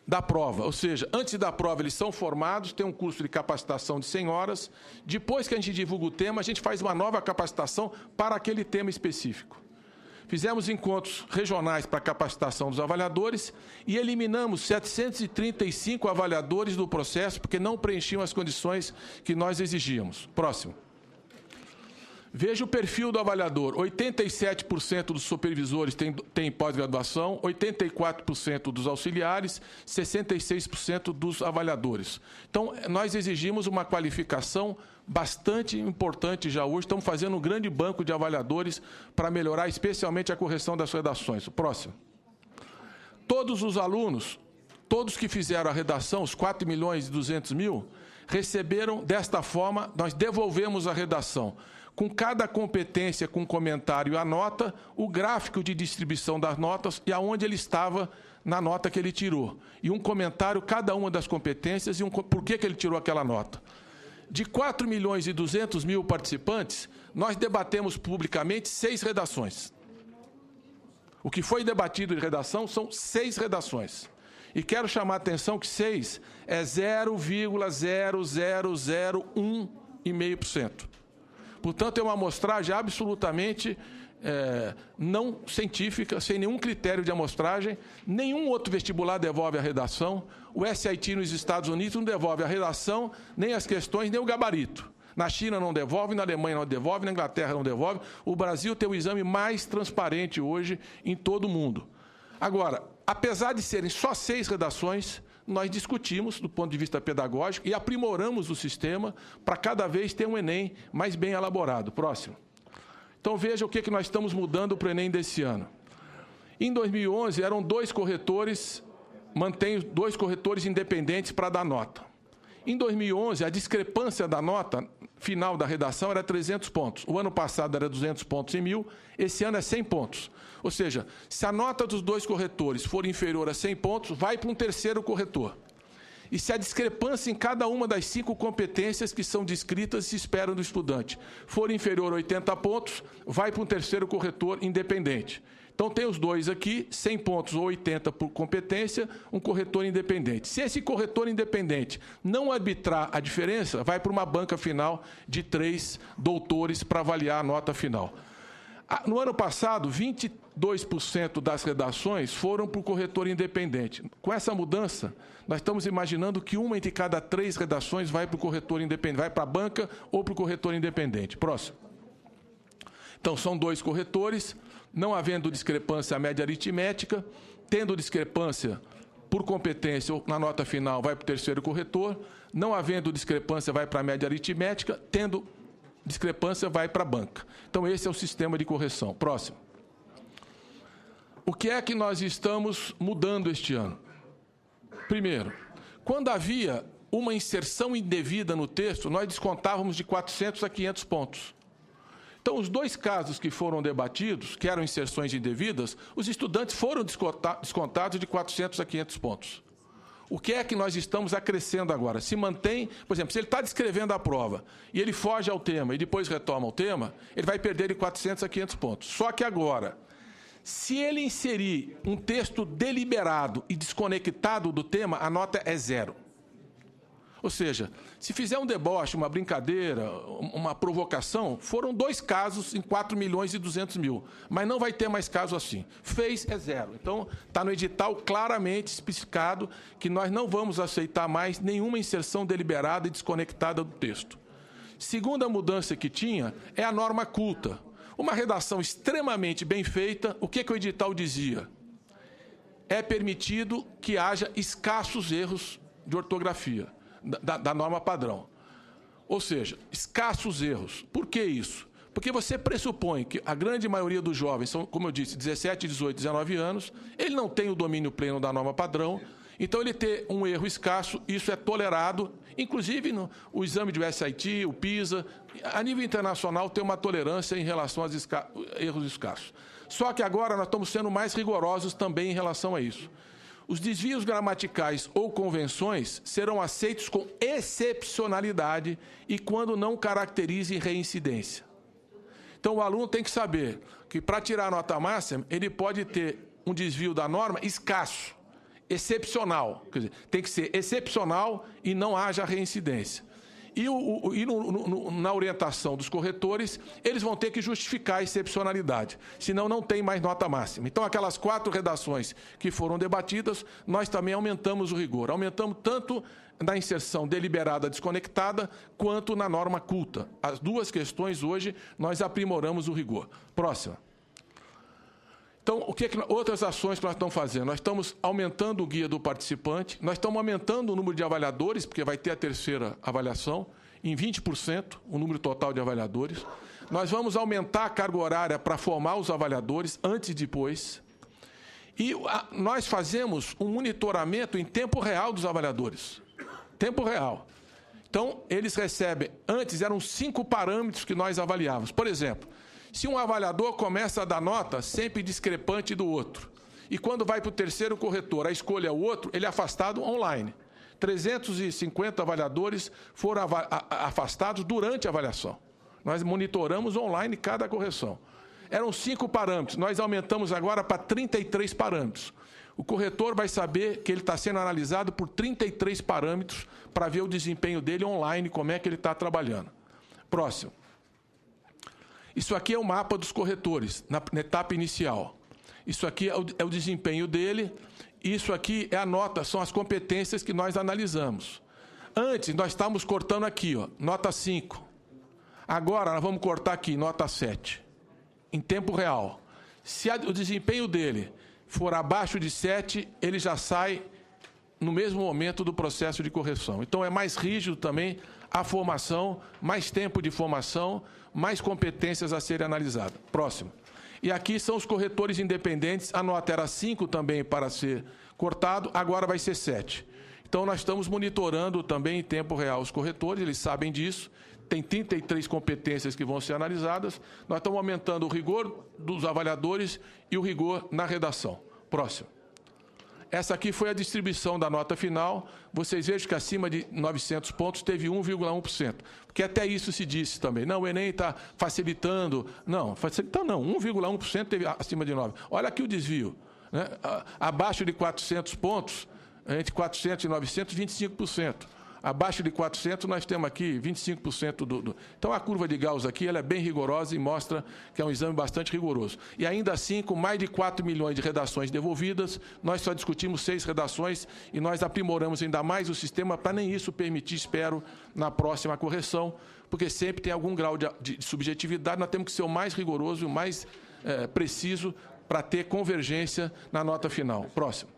da prova. Ou seja, antes da prova eles são formados, tem um curso de capacitação de 100 horas. Depois que a gente divulga o tema, a gente faz uma nova capacitação para aquele tema específico. Fizemos encontros regionais para capacitação dos avaliadores e eliminamos 735 avaliadores do processo porque não preenchiam as condições que nós exigíamos. Próximo. Veja o perfil do avaliador: 87% dos supervisores têm pós-graduação, 84% dos auxiliares, 66% dos avaliadores. Então, nós exigimos uma qualificação bastante importante já hoje. Estamos fazendo um grande banco de avaliadores para melhorar especialmente a correção das redações. O próximo. Todos os alunos, todos que fizeram a redação, os 4 milhões e 200 mil, receberam desta forma, nós devolvemos a redação. Com cada competência, com comentário à nota, o gráfico de distribuição das notas e aonde ele estava na nota que ele tirou. E um comentário, cada uma das competências e um, por que, que ele tirou aquela nota. De 4 milhões e 200 mil participantes, nós debatemos publicamente seis redações. O que foi debatido em redação são seis redações. E quero chamar a atenção que seis é 0,0001,5%. Portanto, é uma amostragem absolutamente é, não científica, sem nenhum critério de amostragem. Nenhum outro vestibular devolve a redação. O SIT nos Estados Unidos não devolve a redação, nem as questões, nem o gabarito. Na China não devolve, na Alemanha não devolve, na Inglaterra não devolve. O Brasil tem o exame mais transparente hoje em todo o mundo. Agora, apesar de serem só seis redações, nós discutimos do ponto de vista pedagógico e aprimoramos o sistema para cada vez ter um Enem mais bem elaborado. Próximo. Então veja o que, que nós estamos mudando para o Enem desse ano. Em 2011 eram dois corretores, mantém dois corretores independentes para dar nota. Em 2011 a discrepância da nota final da redação era 300 pontos. O ano passado era 200 pontos em mil, esse ano é 100 pontos. Ou seja, se a nota dos dois corretores for inferior a 100 pontos, vai para um terceiro corretor. E se a discrepância em cada uma das cinco competências que são descritas e se esperam do estudante for inferior a 80 pontos, vai para um terceiro corretor independente. Então tem os dois aqui, 100 pontos ou 80 por competência, um corretor independente. Se esse corretor independente não arbitrar a diferença, vai para uma banca final de três doutores para avaliar a nota final. Ah, no ano passado, 22% das redações foram para o corretor independente. Com essa mudança, nós estamos imaginando que uma entre cada três redações vai para o corretor independente, vai para a banca ou para o corretor independente. Próximo. Então, são dois corretores, não havendo discrepância a média aritmética, tendo discrepância por competência na nota final vai para o terceiro corretor, não havendo discrepância vai para a média aritmética, tendo discrepância vai para a banca. Então esse é o sistema de correção. Próximo. O que é que nós estamos mudando este ano? Primeiro, quando havia uma inserção indevida no texto, nós descontávamos de 400 a 500 pontos. Então, os dois casos que foram debatidos, que eram inserções indevidas, os estudantes foram descontados de 400 a 500 pontos. O que é que nós estamos acrescendo agora? Se mantém, por exemplo, se ele está descrevendo a prova e ele foge ao tema e depois retoma o tema, ele vai perder de 400 a 500 pontos. Só que agora, se ele inserir um texto deliberado e desconectado do tema, a nota é zero. Ou seja, se fizer um deboche, uma brincadeira, uma provocação, foram dois casos em 4 milhões e 200 mil. Mas não vai ter mais caso assim. Fez é zero. Então, está no edital claramente especificado que nós não vamos aceitar mais nenhuma inserção deliberada e desconectada do texto. Segunda mudança que tinha é a norma culta. Uma redação extremamente bem feita, o que, que o edital dizia? É permitido que haja escassos erros de ortografia da, da norma padrão. Ou seja, escassos erros. Por que isso? Porque você pressupõe que a grande maioria dos jovens são, como eu disse, 17, 18, 19 anos, ele não tem o domínio pleno da norma padrão, então ele ter um erro escasso, isso é tolerado, inclusive no, o exame do SIT, o PISA, a nível internacional tem uma tolerância em relação aos esca erros escassos. Só que agora nós estamos sendo mais rigorosos também em relação a isso. Os desvios gramaticais ou convenções serão aceitos com excepcionalidade e quando não caracterize reincidência. Então o aluno tem que saber que para tirar a nota máxima, ele pode ter um desvio da norma escasso, excepcional. Quer dizer, tem que ser excepcional e não haja reincidência. E, o, e no, no, na orientação dos corretores, eles vão ter que justificar a excepcionalidade, senão não tem mais nota máxima. Então, aquelas quatro redações que foram debatidas, nós também aumentamos o rigor. Aumentamos tanto na inserção deliberada desconectada, quanto na norma culta. As duas questões hoje nós aprimoramos o rigor. Próxima. Então, o que, é que outras ações que nós estamos fazendo? Nós estamos aumentando o guia do participante, nós estamos aumentando o número de avaliadores, porque vai ter a terceira avaliação, em 20%, o número total de avaliadores. Nós vamos aumentar a carga horária para formar os avaliadores antes e depois. E nós fazemos um monitoramento em tempo real dos avaliadores. Tempo real. Então, eles recebem, antes eram cinco parâmetros que nós avaliávamos. Por exemplo, se um avaliador começa a dar nota sempre discrepante do outro, e quando vai para o terceiro corretor, a escolha é o outro, ele é afastado online. 350 avaliadores foram afastados durante a avaliação. Nós monitoramos online cada correção. Eram cinco parâmetros, nós aumentamos agora para 33 parâmetros. O corretor vai saber que ele está sendo analisado por 33 parâmetros para ver o desempenho dele online, como é que ele está trabalhando. Próximo. Isso aqui é o mapa dos corretores, na, na etapa inicial. Isso aqui é o, é o desempenho dele. Isso aqui é a nota, são as competências que nós analisamos. Antes, nós estávamos cortando aqui, ó, nota 5. Agora, nós vamos cortar aqui, nota 7. Em tempo real. Se a, o desempenho dele for abaixo de 7, ele já sai no mesmo momento do processo de correção. Então, é mais rígido também a formação, mais tempo de formação mais competências a serem analisadas. Próximo. E aqui são os corretores independentes, a nota era 5 também para ser cortado, agora vai ser 7. Então nós estamos monitorando também em tempo real os corretores, eles sabem disso. Tem 33 competências que vão ser analisadas. Nós estamos aumentando o rigor dos avaliadores e o rigor na redação. Próximo. Essa aqui foi a distribuição da nota final. Vocês vejam que acima de 900 pontos teve 1,1%. Porque até isso se disse também. Não, o Enem está facilitando. Não, facilitando não. 1,1% teve acima de 9%. Olha aqui o desvio. Né? Abaixo de 400 pontos, entre 400 e 900, 25%. Abaixo de 400, nós temos aqui 25% do, do, Então, a curva de Gauss aqui ela é bem rigorosa e mostra que é um exame bastante rigoroso. E ainda assim, com mais de 4 milhões de redações devolvidas, nós só discutimos seis redações e nós aprimoramos ainda mais o sistema para nem isso permitir, espero, na próxima correção, porque sempre tem algum grau de, de subjetividade, nós temos que ser o mais rigoroso e o mais é, preciso para ter convergência na nota final. Próximo.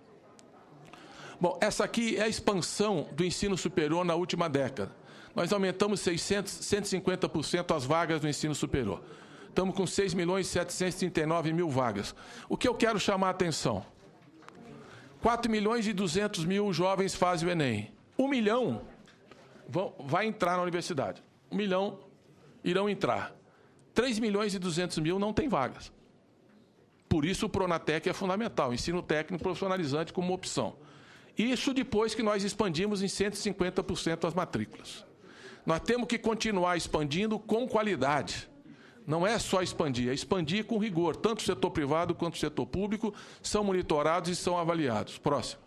Bom, essa aqui é a expansão do ensino superior na última década. Nós aumentamos 600, 150% as vagas do ensino superior. Estamos com 6 milhões e 739 mil vagas. O que eu quero chamar a atenção? 4 milhões e 200 mil jovens fazem o Enem. 1 milhão vão, vai entrar na universidade. 1 milhão irão entrar. 3 milhões e 200 mil não tem vagas. Por isso o Pronatec é fundamental, ensino técnico profissionalizante como opção. Isso depois que nós expandimos em 150% as matrículas. Nós temos que continuar expandindo com qualidade. Não é só expandir, é expandir com rigor. Tanto o setor privado quanto o setor público são monitorados e são avaliados. Próximo.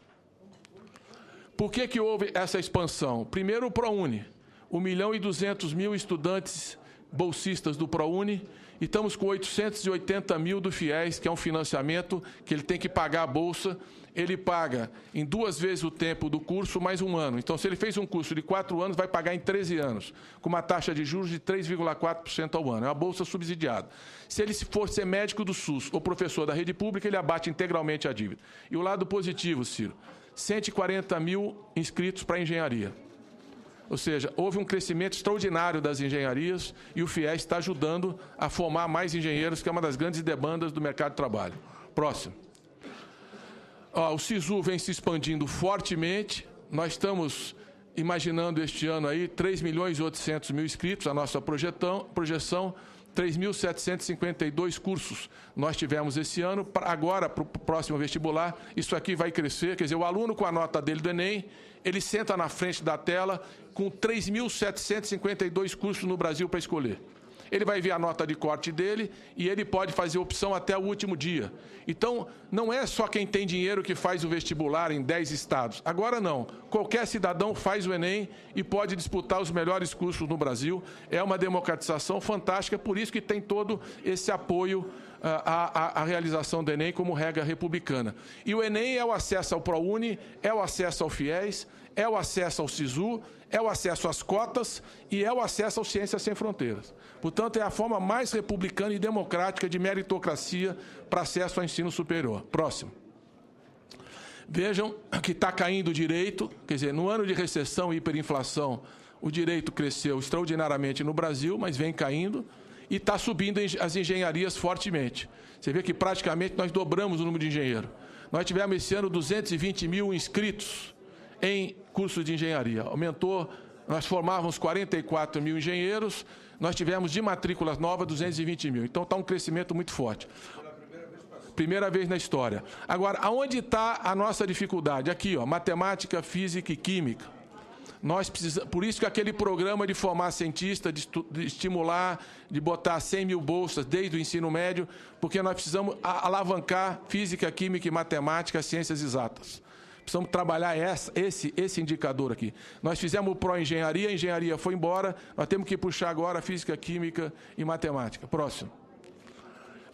Por que, que houve essa expansão? Primeiro, o ProUni. 1 milhão e 200 mil estudantes bolsistas do ProUni e estamos com 880 mil do FIES, que é um financiamento que ele tem que pagar a bolsa. Ele paga em duas vezes o tempo do curso, mais um ano. Então, se ele fez um curso de quatro anos, vai pagar em 13 anos, com uma taxa de juros de 3,4% ao ano. É uma bolsa subsidiada. Se ele for ser médico do SUS ou professor da rede pública, ele abate integralmente a dívida. E o lado positivo, Ciro, 140 mil inscritos para engenharia. Ou seja, houve um crescimento extraordinário das engenharias e o FIES está ajudando a formar mais engenheiros, que é uma das grandes demandas do mercado de trabalho. Próximo. Ó, o SISU vem se expandindo fortemente. Nós estamos imaginando este ano aí 3 milhões e 800 mil inscritos, a nossa projetão, projeção, 3.752 cursos nós tivemos esse ano. Agora, para o próximo vestibular, isso aqui vai crescer. Quer dizer, o aluno com a nota dele do Enem, ele senta na frente da tela com 3.752 cursos no Brasil para escolher. Ele vai ver a nota de corte dele e ele pode fazer opção até o último dia. Então, não é só quem tem dinheiro que faz o vestibular em 10 estados. Agora não. Qualquer cidadão faz o Enem e pode disputar os melhores cursos no Brasil. É uma democratização fantástica, por isso que tem todo esse apoio à ah, realização do Enem como regra republicana. E o Enem é o acesso ao ProUni, é o acesso ao FIES, é o acesso ao SISU, é o acesso às cotas e é o acesso ao Ciências Sem Fronteiras. Portanto, é a forma mais republicana e democrática de meritocracia para acesso ao ensino superior. Próximo. Vejam que está caindo o direito, quer dizer, no ano de recessão e hiperinflação, o direito cresceu extraordinariamente no Brasil, mas vem caindo e está subindo as engenharias fortemente. Você vê que praticamente nós dobramos o número de engenheiros. Nós tivemos esse ano 220 mil inscritos em curso de engenharia. Aumentou, nós formávamos 44 mil engenheiros, nós tivemos de matrículas novas 220 mil. Então está um crescimento muito forte. Primeira vez na história. Agora, aonde está a nossa dificuldade? Aqui, ó, matemática, física e química. Nós precisamos, por isso que aquele programa de formar cientista, de, de estimular, de botar 100 mil bolsas desde o ensino médio, porque nós precisamos alavancar física, química e matemática, ciências exatas. Precisamos trabalhar essa, esse, esse indicador aqui. Nós fizemos o pró-engenharia, a engenharia foi embora, nós temos que puxar agora física, química e matemática. Próximo.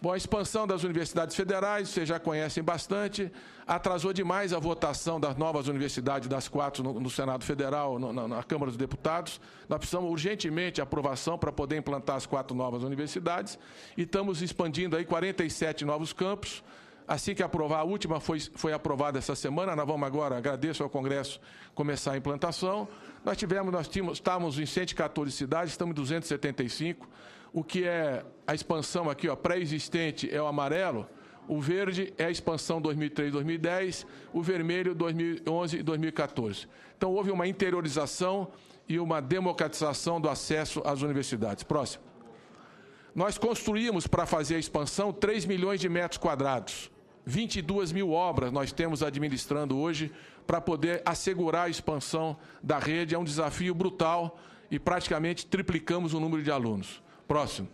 Bom, a expansão das universidades federais, vocês já conhecem bastante, atrasou demais a votação das novas universidades, das quatro no, no Senado Federal, no, na, na, Câmara dos Deputados. Nós precisamos urgentemente aprovação para poder implantar as quatro novas universidades e estamos expandindo aí 47 novos campos. Assim que aprovar, a última foi, foi aprovada essa semana, nós vamos agora, agradeço ao Congresso, começar a implantação. Nós tivemos, nós tínhamos, estávamos em 114 cidades, estamos em 275. O que é a expansão aqui, ó, pré-existente é o amarelo, o verde é a expansão 2003-2010, o vermelho 2011 2014. Então houve uma interiorização e uma democratização do acesso às universidades. Próximo. Nós construímos para fazer a expansão 3 milhões de metros quadrados 22 mil obras nós temos administrando hoje para poder assegurar a expansão da rede. É um desafio brutal e praticamente triplicamos o número de alunos. Próximo.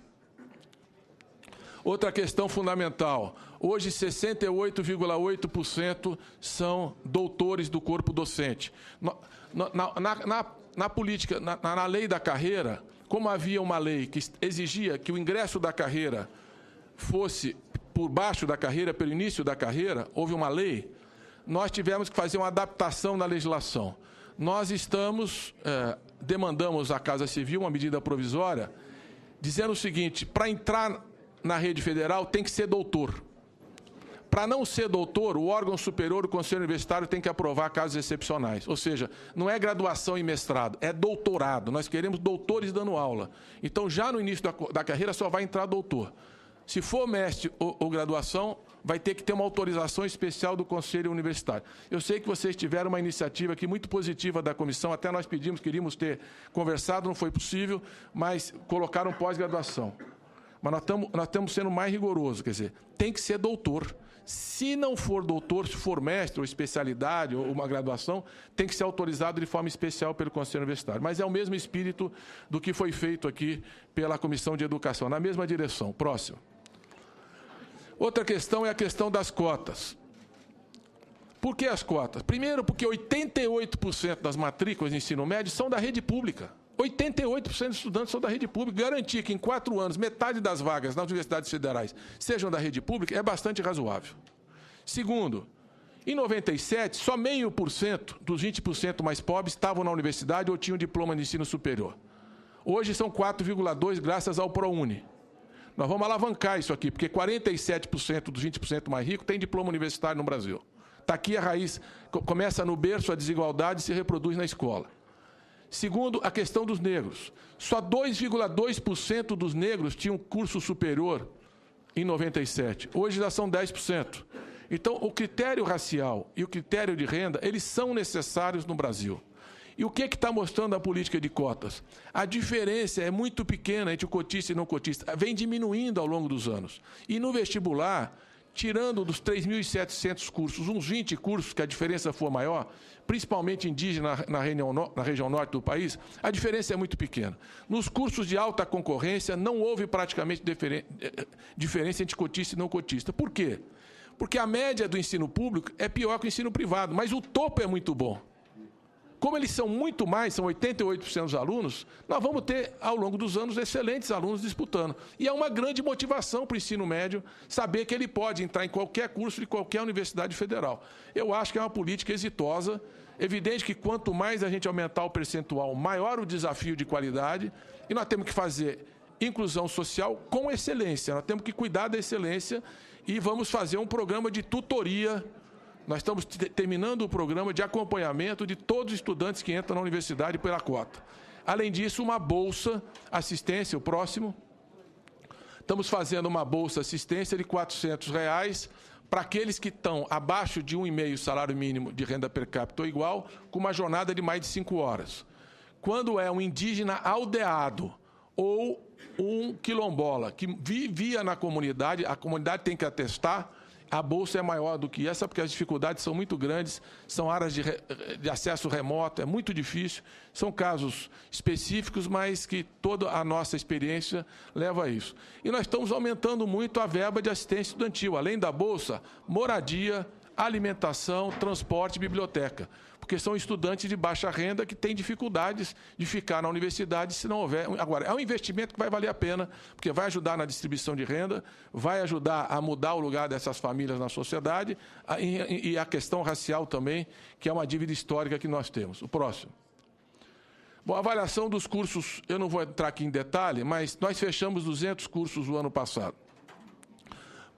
Outra questão fundamental. Hoje, 68,8% são doutores do corpo docente. Na, na, na, na política, na lei da carreira, como havia uma lei que exigia que o ingresso da carreira fosse por baixo da carreira, pelo início da carreira, houve uma lei, nós tivemos que fazer uma adaptação na legislação. Nós estamos, eh, demandamos à Casa Civil uma medida provisória, dizendo o seguinte: para entrar na rede federal tem que ser doutor. Para não ser doutor, o órgão superior, o Conselho Universitário, tem que aprovar casos excepcionais. Ou seja, não é graduação e mestrado, é doutorado. Nós queremos doutores dando aula. Então, já no início da, da carreira, só vai entrar doutor. Se for mestre ou, ou graduação, vai ter que ter uma autorização especial do Conselho Universitário. Eu sei que vocês tiveram uma iniciativa aqui muito positiva da comissão, até nós pedimos, queríamos ter conversado, não foi possível, mas colocaram pós-graduação. Mas nós estamos sendo mais rigorosos, quer dizer, tem que ser doutor. Se não for doutor, se for mestre ou especialidade ou uma graduação, tem que ser autorizado de forma especial pelo Conselho Universitário. Mas é o mesmo espírito do que foi feito aqui pela Comissão de Educação, na mesma direção. Próximo. Outra questão é a questão das cotas. Por que as cotas? Primeiro, porque 88% das matrículas de ensino médio são da rede pública. 88% dos estudantes são da rede pública. Garantir que em quatro anos metade das vagas nas universidades federais sejam da rede pública é bastante razoável. Segundo, em 97, só meio por cento dos 20% mais pobres estavam na universidade ou tinham diploma de ensino superior. Hoje são 4,2% graças ao ProUni. Nós vamos alavancar isso aqui, porque 47% dos 20% mais ricos têm diploma universitário no Brasil. Está aqui a raiz, começa no berço a desigualdade e se reproduz na escola. Segundo, a questão dos negros. Só 2,2% dos negros tinham curso superior em 97. Hoje já são 10%. Então, o critério racial e o critério de renda, eles são necessários no Brasil. E o que é está mostrando a política de cotas? A diferença é muito pequena entre o cotista e não cotista. Vem diminuindo ao longo dos anos. E no vestibular, tirando dos 3.700 cursos, uns 20 cursos, que a diferença for maior, principalmente indígena na região, na região norte do país, a diferença é muito pequena. Nos cursos de alta concorrência, não houve praticamente diferen, eh, eh, diferença entre cotista e não cotista. Por quê? Porque a média do ensino público é pior que o ensino privado, mas o topo é muito bom. Como eles são muito mais, são 88% dos alunos, nós vamos ter, ao longo dos anos, excelentes alunos disputando. E é uma grande motivação para o ensino médio saber que ele pode entrar em qualquer curso de qualquer universidade federal. Eu acho que é uma política exitosa. Evidente que quanto mais a gente aumentar o percentual, maior o desafio de qualidade. E nós temos que fazer inclusão social com excelência. Nós temos que cuidar da excelência e vamos fazer um programa de tutoria nós estamos terminando o programa de acompanhamento de todos os estudantes que entram na universidade pela cota. Além disso, uma bolsa assistência, o próximo. Estamos fazendo uma bolsa assistência de R$ reais para aqueles que estão abaixo de 1,5 salário mínimo de renda per capita ou igual, com uma jornada de mais de 5 horas. Quando é um indígena aldeado ou um quilombola que vivia na comunidade, a comunidade tem que atestar a bolsa é maior do que essa, porque as dificuldades são muito grandes, são áreas de, de acesso remoto, é muito difícil, são casos específicos, mas que toda a nossa experiência leva a isso. E nós estamos aumentando muito a verba de assistência estudantil, além da bolsa, moradia, alimentação, transporte e biblioteca. Porque são estudantes de baixa renda que têm dificuldades de ficar na universidade se não houver. Agora, é um investimento que vai valer a pena, porque vai ajudar na distribuição de renda, vai ajudar a mudar o lugar dessas famílias na sociedade e a questão racial também, que é uma dívida histórica que nós temos. O próximo. Bom, a avaliação dos cursos, eu não vou entrar aqui em detalhe, mas nós fechamos 200 cursos no ano passado.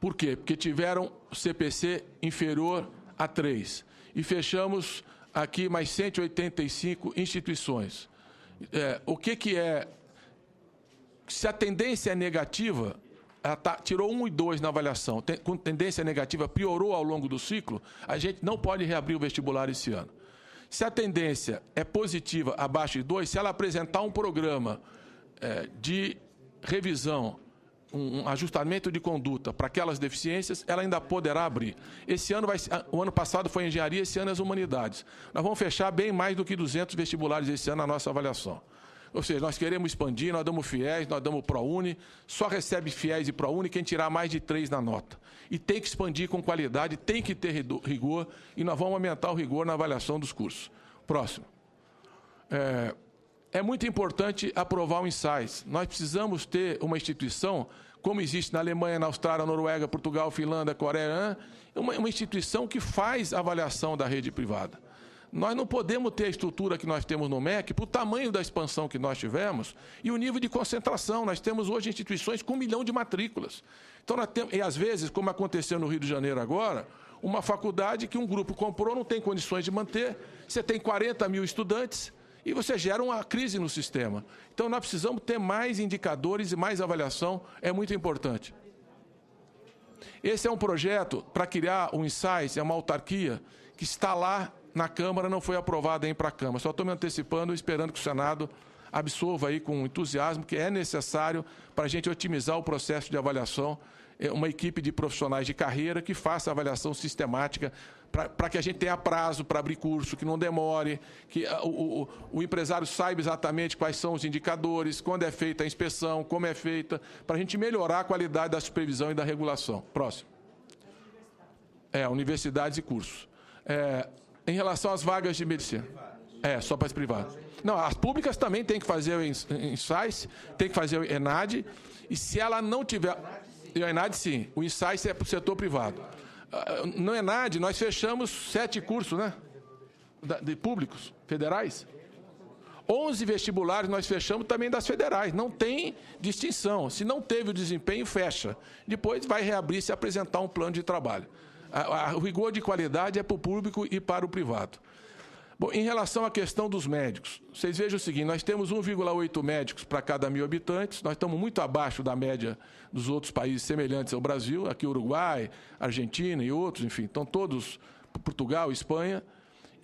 Por quê? Porque tiveram CPC inferior a 3. E fechamos aqui mais 185 instituições. É, o que, que é. Se a tendência é negativa, ela tá, tirou 1 e 2 na avaliação, tem, com tendência negativa, piorou ao longo do ciclo, a gente não pode reabrir o vestibular esse ano. Se a tendência é positiva, abaixo de 2, se ela apresentar um programa é, de revisão um ajustamento de conduta para aquelas deficiências, ela ainda poderá abrir. Esse ano vai, ah, o ano passado foi engenharia, esse ano é as humanidades. Nós vamos fechar bem mais do que 200 vestibulares esse ano na nossa avaliação. Ou seja, nós queremos expandir, nós damos fiéis, nós damos ProUni, só recebe fiéis e ProUni quem tirar mais de três na nota. E tem que expandir com qualidade, tem que ter rigor, e nós vamos aumentar o rigor na avaliação dos cursos. Próximo. É, é muito importante aprovar o ensaio. Nós precisamos ter uma instituição, como existe na Alemanha, na Austrália, Noruega, Portugal, Finlândia, Coreia, uma, uma instituição que faz avaliação da rede privada. Nós não podemos ter a estrutura que nós temos no MEC, por tamanho da expansão que nós tivemos e o nível de concentração. Nós temos hoje instituições com um milhão de matrículas. Então, temos, e às vezes, como aconteceu no Rio de Janeiro agora, uma faculdade que um grupo comprou não tem condições de manter. Você tem 40 mil estudantes, e você gera uma crise no sistema. Então, nós precisamos ter mais indicadores e mais avaliação, é muito importante. Esse é um projeto para criar um insight, é uma autarquia, que está lá na Câmara, não foi aprovada ainda para a Câmara. Só estou me antecipando, esperando que o Senado absorva aí com entusiasmo que é necessário para a gente otimizar o processo de avaliação, é uma equipe de profissionais de carreira que faça a avaliação sistemática para que a gente tenha prazo para abrir curso, que não demore, que o, o, o, empresário saiba exatamente quais são os indicadores, quando é feita a inspeção, como é feita, para a gente melhorar a qualidade da supervisão e da regulação. Próximo. É, universidades e cursos. É, em relação às vagas de medicina. É, só para as privadas. Não, as públicas também tem que fazer o INSAIS, tem que fazer o ENAD, e se ela não tiver. E o ENAD sim, o INSAIS é para o setor privado no Enad, é nós fechamos sete cursos, né? De públicos, federais. Onze vestibulares nós fechamos também das federais. Não tem distinção. Se não teve o desempenho, fecha. Depois vai reabrir se apresentar um plano de trabalho. O rigor de qualidade é para o público e para o privado. Bom, em relação à questão dos médicos, vocês vejam o seguinte: nós temos 1,8 médicos para cada mil habitantes, nós estamos muito abaixo da média dos outros países semelhantes ao Brasil, aqui Uruguai, Argentina e outros, enfim, estão todos Portugal, Espanha.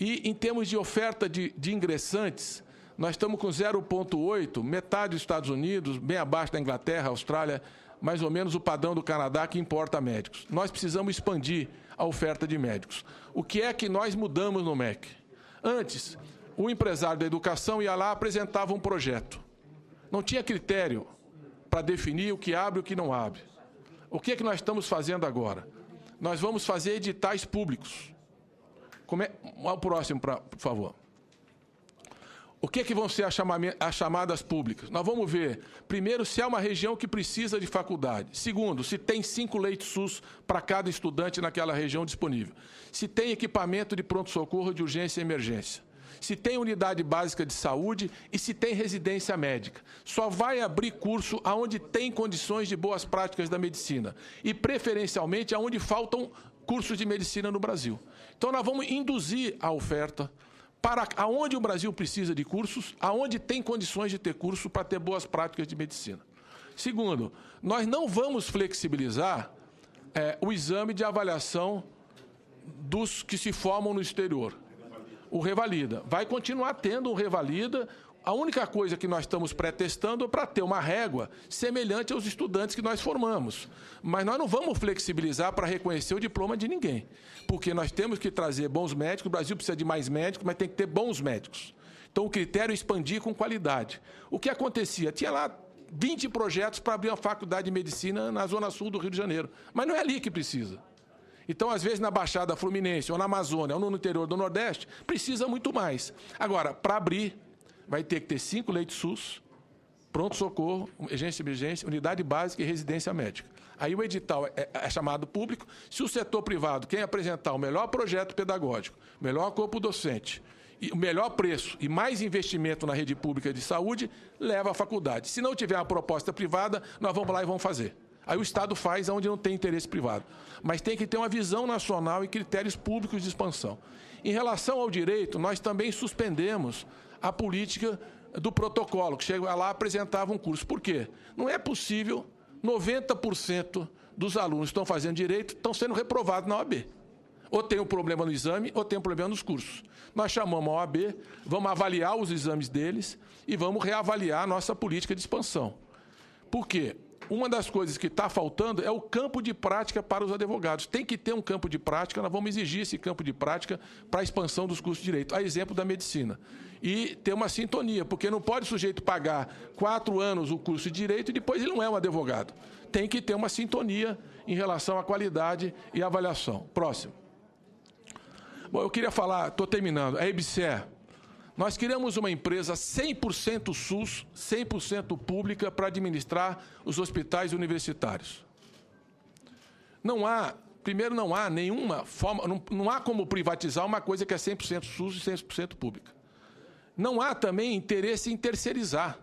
E em termos de oferta de, de ingressantes, nós estamos com 0,8, metade dos Estados Unidos, bem abaixo da Inglaterra, Austrália, mais ou menos o padrão do Canadá que importa médicos. Nós precisamos expandir a oferta de médicos. O que é que nós mudamos no MEC? Antes, o empresário da educação ia lá apresentava um projeto. Não tinha critério para definir o que abre e o que não abre. O que é que nós estamos fazendo agora? Nós vamos fazer editais públicos. Como é... O próximo, pra... por favor o que, é que vão ser as chamadas públicas? Nós vamos ver, primeiro, se é uma região que precisa de faculdade. Segundo, se tem cinco leitos SUS para cada estudante naquela região disponível. Se tem equipamento de pronto-socorro de urgência e emergência. Se tem unidade básica de saúde e se tem residência médica. Só vai abrir curso aonde tem condições de boas práticas da medicina e, preferencialmente, aonde faltam cursos de medicina no Brasil. Então, nós vamos induzir a oferta para aonde o Brasil precisa de cursos, aonde tem condições de ter curso para ter boas práticas de medicina. Segundo, nós não vamos flexibilizar é, o exame de avaliação dos que se formam no exterior. O revalida. Vai continuar tendo o revalida, a única coisa que nós estamos pretestando é para ter uma régua semelhante aos estudantes que nós formamos. Mas nós não vamos flexibilizar para reconhecer o diploma de ninguém, porque nós temos que trazer bons médicos. O Brasil precisa de mais médicos, mas tem que ter bons médicos. Então, o critério é expandir com qualidade. O que acontecia? Tinha lá 20 projetos para abrir uma faculdade de medicina na zona sul do Rio de Janeiro, mas não é ali que precisa. Então, às vezes, na Baixada Fluminense, ou na Amazônia, ou no interior do Nordeste, precisa muito mais. Agora, para abrir vai ter que ter cinco leitos SUS, pronto-socorro, emergência e emergência, unidade básica e residência médica. Aí o edital é, é, é, chamado público. Se o setor privado, quem apresentar o melhor projeto pedagógico, melhor corpo docente, e o melhor preço e mais investimento na rede pública de saúde, leva à faculdade. Se não tiver uma proposta privada, nós vamos lá e vamos fazer. Aí o Estado faz onde não tem interesse privado. Mas tem que ter uma visão nacional e critérios públicos de expansão. Em relação ao direito, nós também suspendemos a política do protocolo, que chega lá apresentava um curso. Por quê? Não é possível 90% dos alunos que estão fazendo direito estão sendo reprovados na OAB. Ou tem um problema no exame, ou tem um problema nos cursos. Nós chamamos a OAB, vamos avaliar os exames deles e vamos reavaliar a nossa política de expansão. Por quê? uma das coisas que está faltando é o campo de prática para os advogados. Tem que ter um campo de prática, nós vamos exigir esse campo de prática para a expansão dos cursos de direito, a exemplo da medicina. E ter uma sintonia, porque não pode o sujeito pagar quatro anos o curso de direito e depois ele não é um advogado. Tem que ter uma sintonia em relação à qualidade e avaliação. Próximo. Bom, eu queria falar, estou terminando, a é EBSER. Nós criamos uma empresa 100% SUS, 100% pública, para administrar os hospitais universitários. Não há, primeiro, não há nenhuma forma, não, não há como privatizar uma coisa que é 100% SUS e 100% pública. Não há também interesse em terceirizar,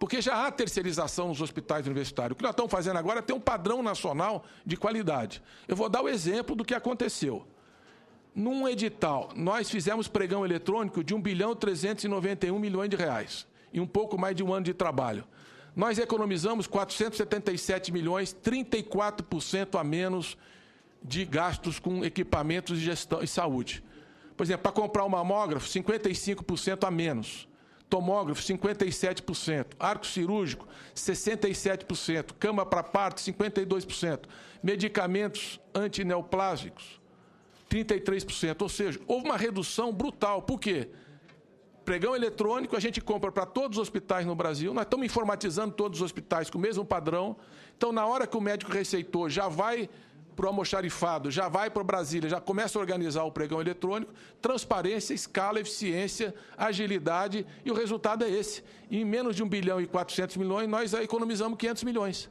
porque já há terceirização nos hospitais universitários. O que nós estamos fazendo agora é ter um padrão nacional de qualidade. Eu vou dar o exemplo do que aconteceu num edital, nós fizemos pregão eletrônico de 1 bilhão 391 milhões de reais e um pouco mais de um ano de trabalho. Nós economizamos 477 milhões, 34% a menos de gastos com equipamentos de gestão e saúde. Por exemplo, para comprar um mamógrafo, 55% a menos. Tomógrafo, 57%. Arco cirúrgico, 67%. Cama para parto, 52%. Medicamentos antineoplásicos, 33%. Ou seja, houve uma redução brutal. Por quê? Pregão eletrônico a gente compra para todos os hospitais no Brasil. Nós estamos informatizando todos os hospitais com o mesmo padrão. Então, na hora que o médico receitou, já vai para o almoxarifado, já vai para Brasília, já começa a organizar o pregão eletrônico, transparência, escala, eficiência, agilidade, e o resultado é esse. Em menos de 1 bilhão e 400 milhões, nós economizamos 500 milhões.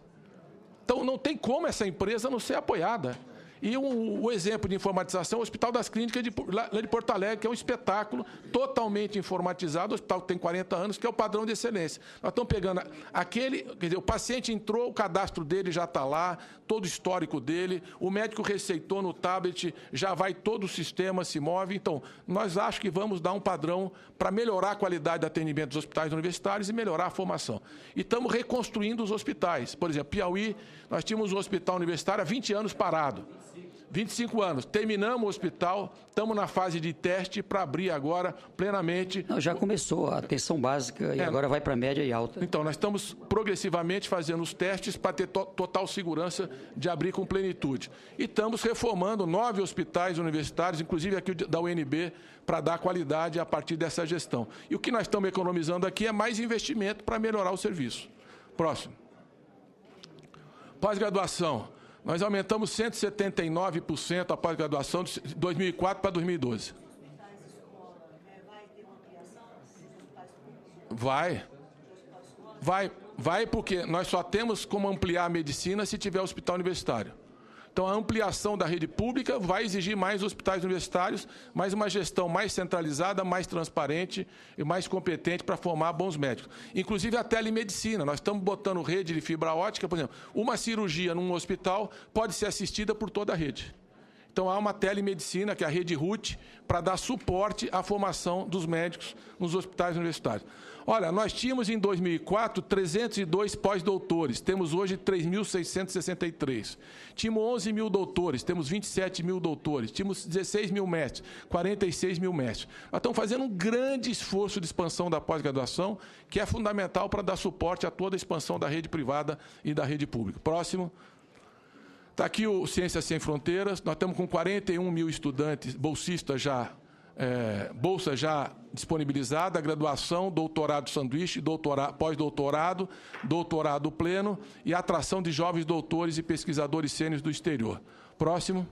Então, não tem como essa empresa não ser apoiada. E um, o exemplo de informatização, o Hospital das Clínicas de, lá de Porto Alegre, que é um espetáculo totalmente informatizado, o hospital que tem 40 anos, que é o padrão de excelência. Nós estamos pegando aquele, quer dizer, o paciente entrou, o cadastro dele já está lá, todo o histórico dele, o médico receitou no tablet, já vai todo o sistema, se move. Então, nós acho que vamos dar um padrão para melhorar a qualidade de atendimento dos hospitais universitários e melhorar a formação. E estamos reconstruindo os hospitais. Por exemplo, Piauí, nós tínhamos um hospital universitário há 20 anos parado. 25 anos. Terminamos o hospital, estamos na fase de teste para abrir agora plenamente. Não, já começou a atenção básica e é, agora vai para média e alta. Então, nós estamos progressivamente fazendo os testes para ter to total segurança de abrir com plenitude. E estamos reformando nove hospitais universitários, inclusive aqui da UNB, para dar qualidade a partir dessa gestão. E o que nós estamos economizando aqui é mais investimento para melhorar o serviço. Próximo. Pós-graduação. Nós aumentamos 179% a pós-graduação de 2004 para 2012. Vai. Vai, vai porque nós só temos como ampliar a medicina se tiver hospital universitário. Então, a ampliação da rede pública vai exigir mais hospitais universitários, mas uma gestão mais centralizada, mais transparente e mais competente para formar bons médicos. Inclusive a telemedicina. Nós estamos botando rede de fibra ótica, por exemplo. Uma cirurgia num hospital pode ser assistida por toda a rede. Então, há uma telemedicina, que é a rede RUT, para dar suporte à formação dos médicos nos hospitais universitários. Olha, nós tínhamos em 2004 302 pós-doutores, temos hoje 3.663. Tínhamos 11 mil doutores, temos 27 mil doutores, tínhamos 16 mil mestres, 46 mil mestres. Nós estamos fazendo um grande esforço de expansão da pós-graduação, que é fundamental para dar suporte a toda a expansão da rede privada e da rede pública. Próximo. Está aqui o Ciências Sem Fronteiras, nós estamos com 41 mil estudantes, bolsistas já é, bolsa já disponibilizada, graduação, doutorado sanduíche, doutora, pós-doutorado, doutorado pleno e atração de jovens doutores e pesquisadores sênios do exterior. Próximo.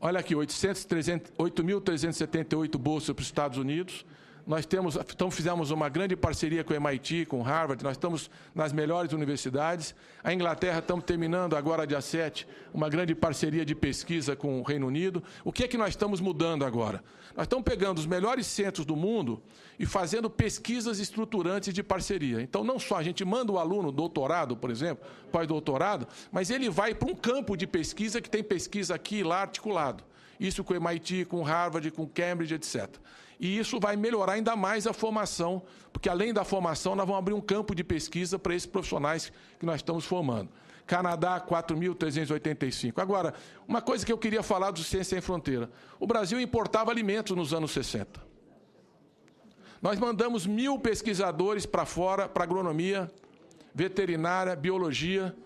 Olha aqui, 8.378 bolsas para os Estados Unidos, nós temos, então fizemos uma grande parceria com o MIT, com Harvard, nós estamos nas melhores universidades. A Inglaterra estamos terminando agora, dia 7, uma grande parceria de pesquisa com o Reino Unido. O que é que nós estamos mudando agora? Nós estamos pegando os melhores centros do mundo e fazendo pesquisas estruturantes de parceria. Então, não só a gente manda o aluno doutorado, por exemplo, pós-doutorado, mas ele vai para um campo de pesquisa que tem pesquisa aqui e lá articulado. Isso com MIT, com Harvard, com Cambridge, etc. E isso vai melhorar ainda mais a formação, porque além da formação, nós vamos abrir um campo de pesquisa para esses profissionais que nós estamos formando. Canadá, 4.385. Agora, uma coisa que eu queria falar do Ciência Sem Fronteira. O Brasil importava alimentos nos anos 60. Nós mandamos mil pesquisadores para fora, para agronomia, veterinária, biologia,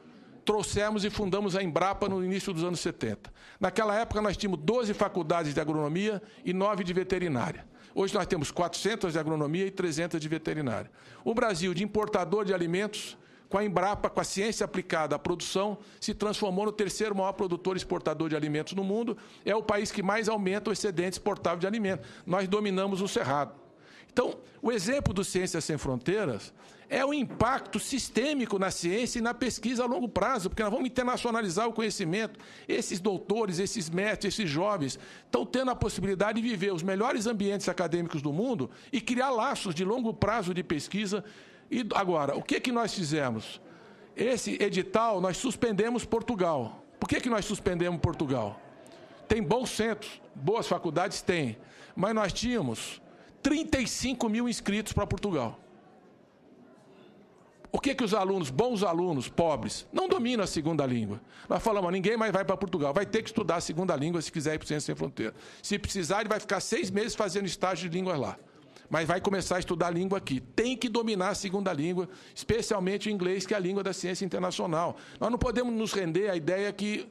trouxemos e fundamos a Embrapa no início dos anos 70. Naquela época, nós tínhamos 12 faculdades de agronomia e 9 de veterinária. Hoje, nós temos 400 de agronomia e 300 de veterinária. O Brasil, de importador de alimentos, com a Embrapa, com a ciência aplicada à produção, se transformou no terceiro maior produtor e exportador de alimentos no mundo. É o país que mais aumenta o excedente exportável de alimentos. Nós dominamos o cerrado. Então, o exemplo do Ciências Sem Fronteiras é o impacto sistêmico na ciência e na pesquisa a longo prazo, porque nós vamos internacionalizar o conhecimento. Esses doutores, esses mestres, esses jovens estão tendo a possibilidade de viver os melhores ambientes acadêmicos do mundo e criar laços de longo prazo de pesquisa. E agora, o que, que nós fizemos? Esse edital, nós suspendemos Portugal. Por que, que nós suspendemos Portugal? Tem bons centros, boas faculdades tem, mas nós tínhamos 35 mil inscritos para Portugal. O que que os alunos, bons alunos, pobres, não dominam a segunda língua? Nós falamos, ninguém mais vai para Portugal, vai ter que estudar a segunda língua se quiser ir para o Ciência Sem Fronteira. Se precisar, ele vai ficar seis meses fazendo estágio de línguas lá. Mas vai começar a estudar a língua aqui. Tem que dominar a segunda língua, especialmente o inglês, que é a língua da ciência internacional. Nós não podemos nos render à ideia que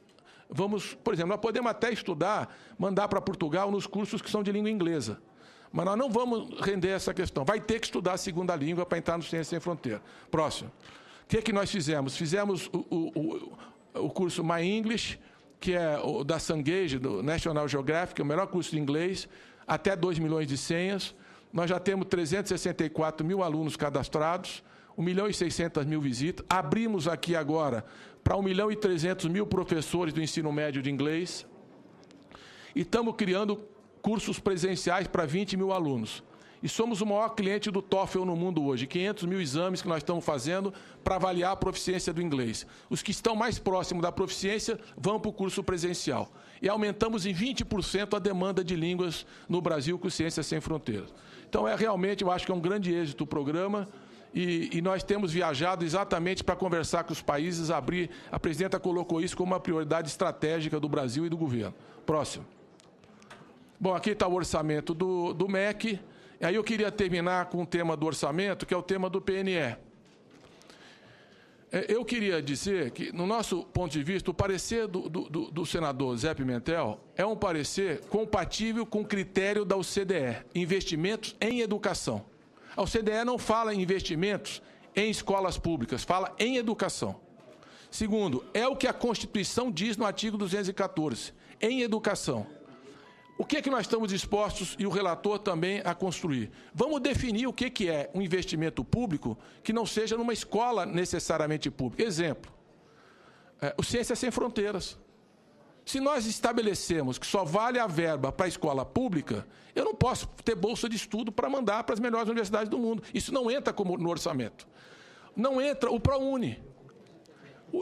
vamos, por exemplo, nós podemos até estudar, mandar para Portugal nos cursos que são de língua inglesa. Mas nós não vamos render essa questão. Vai ter que estudar a segunda língua para entrar no Ciência Sem Fronteira. Próximo. O que, é que nós fizemos? Fizemos o, o, o, curso My English, que é o da Sangage, do National Geographic, o melhor curso de inglês, até 2 milhões de senhas. Nós já temos 364 mil alunos cadastrados, 1 milhão e 600 mil visitas. Abrimos aqui agora para 1 milhão e 300 mil professores do ensino médio de inglês. E estamos criando cursos presenciais para 20 mil alunos. E somos o maior cliente do TOEFL no mundo hoje. 500 mil exames que nós estamos fazendo para avaliar a proficiência do inglês. Os que estão mais próximos da proficiência vão para o curso presencial. E aumentamos em 20% a demanda de línguas no Brasil com Ciências Sem Fronteiras. Então, é realmente, eu acho que é um grande êxito o programa. E, e, nós temos viajado exatamente para conversar com os países, abrir. A presidenta colocou isso como uma prioridade estratégica do Brasil e do governo. Próximo. Bom, aqui está o orçamento do, do MEC. Aí eu queria terminar com o tema do orçamento, que é o tema do PNE. É, eu queria dizer que, no nosso ponto de vista, o parecer do, do, do, senador Zé Pimentel é um parecer compatível com o critério da OCDE, investimentos em educação. A OCDE não fala em investimentos em escolas públicas, fala em educação. Segundo, é o que a Constituição diz no artigo 214, em educação. O que é que nós estamos dispostos e o relator também a construir? Vamos definir o que que é um investimento público que não seja numa escola necessariamente pública. Exemplo: é, o Ciência Sem Fronteiras. Se nós estabelecemos que só vale a verba para a escola pública, eu não posso ter bolsa de estudo para mandar para as melhores universidades do mundo. Isso não entra como no orçamento. Não entra o ProUni.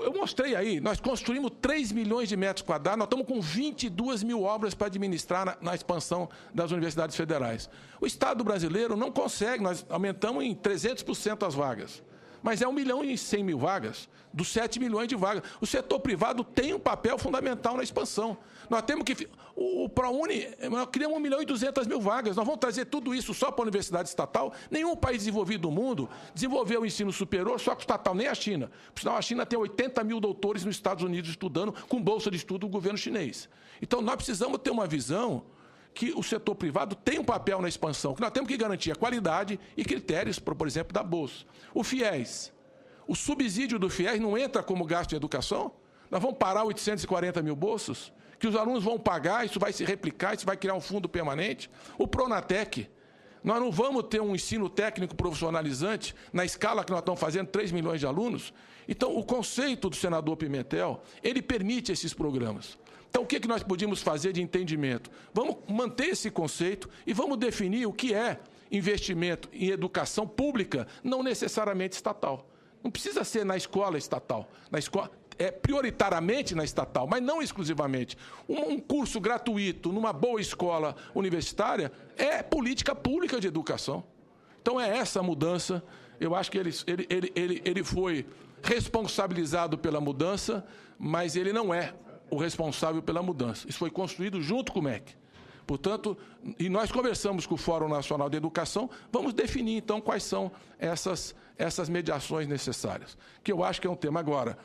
Eu mostrei aí, nós construímos 3 milhões de metros quadrados, nós estamos com 22 mil obras para administrar na, na, expansão das universidades federais. O Estado brasileiro não consegue, nós aumentamos em 300% as vagas mas é 1 milhão e 100 mil vagas, dos 7 milhões de vagas. O setor privado tem um papel fundamental na expansão. Nós temos que. O, o ProUni, nós criamos 1 milhão e 200 mil vagas. Nós vamos trazer tudo isso só para a universidade estatal. Nenhum país desenvolvido do mundo desenvolveu o ensino superior só com estatal, nem a China. Por sinal, a China tem 80 mil doutores nos Estados Unidos estudando com bolsa de estudo do governo chinês. Então, nós precisamos ter uma visão que o setor privado tem um papel na expansão, que nós temos que garantir a qualidade e critérios, por exemplo, da Bolsa. O FIES, o subsídio do FIES não entra como gasto em educação? Nós vamos parar 840 mil bolsos? Que os alunos vão pagar, isso vai se replicar, isso vai criar um fundo permanente? O Pronatec, nós não vamos ter um ensino técnico profissionalizante na escala que nós estamos fazendo, 3 milhões de alunos. Então, o conceito do senador Pimentel, ele permite esses programas. Então, o que, é que nós podíamos fazer de entendimento? Vamos manter esse conceito e vamos definir o que é investimento em educação pública, não necessariamente estatal. Não precisa ser na escola estatal. Na escola, é, prioritariamente na estatal, mas não exclusivamente. Um, curso gratuito numa boa escola universitária é política pública de educação. Então é essa a mudança. Eu acho que ele, ele, ele, ele, ele foi responsabilizado pela mudança, mas ele não é o responsável pela mudança. Isso foi construído junto com o MEC. Portanto, e nós conversamos com o Fórum Nacional de Educação, vamos definir então quais são essas, essas mediações necessárias, que eu acho que é um tema. Agora,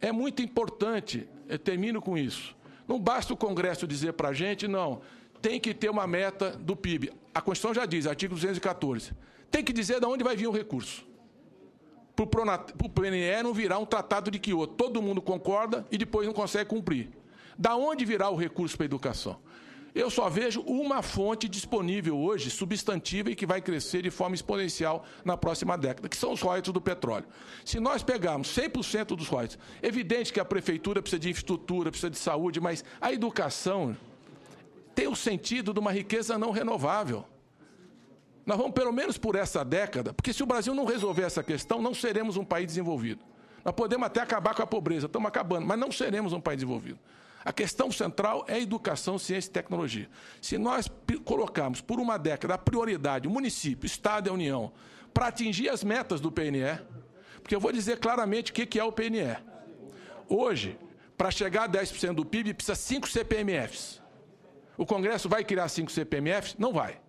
é muito importante, termino com isso, não basta o Congresso dizer para a gente, não, tem que ter uma meta do PIB. A Constituição já diz, artigo 214. Tem que dizer de onde vai vir o recurso. Para o PNE não virar um tratado de Quioto. Todo mundo concorda e depois não consegue cumprir. Da onde virá o recurso para a educação? Eu só vejo uma fonte disponível hoje, substantiva e que vai crescer de forma exponencial na próxima década, que são os royalties do petróleo. Se nós pegarmos 100% dos royalties, evidente que a prefeitura precisa de infraestrutura, precisa de saúde, mas a educação tem o sentido de uma riqueza não renovável. Nós vamos pelo menos por essa década, porque se o Brasil não resolver essa questão, não seremos um país desenvolvido. Nós podemos até acabar com a pobreza, estamos acabando, mas não seremos um país desenvolvido. A questão central é educação, ciência e tecnologia. Se nós colocarmos por uma década a prioridade, o município, o Estado e a União, para atingir as metas do PNE, porque eu vou dizer claramente o que é o PNE. Hoje, para chegar a 10% do PIB, precisa 5 CPMFs. O Congresso vai criar 5 CPMFs? Não vai.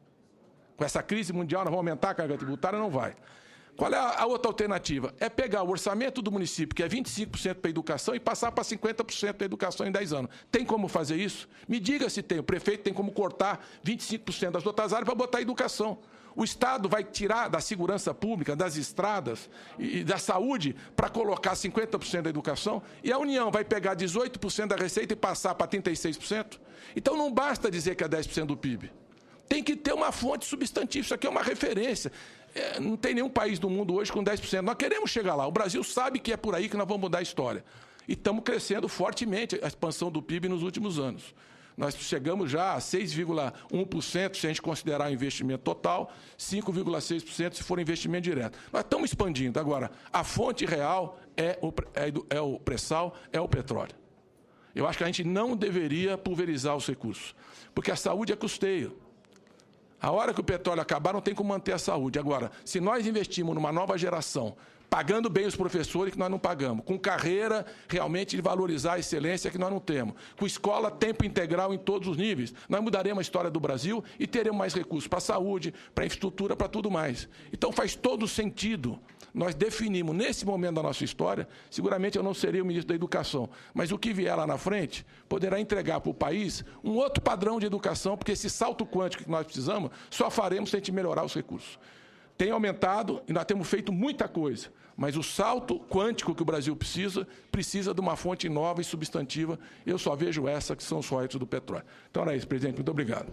Com essa crise mundial, nós vamos aumentar a carga tributária? Não vai. Qual é a outra alternativa? É pegar o orçamento do município, que é 25% para a educação, e passar para 50% a educação em 10 anos. Tem como fazer isso? Me diga se tem. O prefeito tem como cortar 25% das outras áreas para botar a educação. O Estado vai tirar da segurança pública, das estradas e da saúde para colocar 50% da educação e a União vai pegar 18% da receita e passar para 36%? Então não basta dizer que é 10% do PIB. Tem que ter uma fonte substantiva, isso aqui é uma referência. É, não tem nenhum país do mundo hoje com 10%. Nós queremos chegar lá. O Brasil sabe que é por aí que nós vamos mudar a história. E estamos crescendo fortemente a expansão do PIB nos últimos anos. Nós chegamos já a 6,1% se a gente considerar o investimento total, 5,6% se for investimento direto. Nós estamos expandindo. Agora, a fonte real é o, é, é o pré-sal, é o petróleo. Eu acho que a gente não deveria pulverizar os recursos, porque a saúde é custeio. A hora que o petróleo acabar, não tem como manter a saúde. Agora, se nós investirmos numa nova geração pagando bem os professores que nós não pagamos, com carreira realmente de valorizar a excelência que nós não temos, com escola tempo integral em todos os níveis. Nós mudaremos a história do Brasil e teremos mais recursos para a saúde, para a infraestrutura, para tudo mais. Então faz todo sentido. Nós definimos nesse momento da nossa história, seguramente eu não seria o ministro da Educação, mas o que vier lá na frente poderá entregar para o país um outro padrão de educação, porque esse salto quântico que nós precisamos só faremos se a gente melhorar os recursos tem aumentado e nós temos feito muita coisa, mas o salto quântico que o Brasil precisa, precisa de uma fonte nova e substantiva. Eu só vejo essa, que são os royalties do petróleo. Então era isso, presidente. Muito obrigado.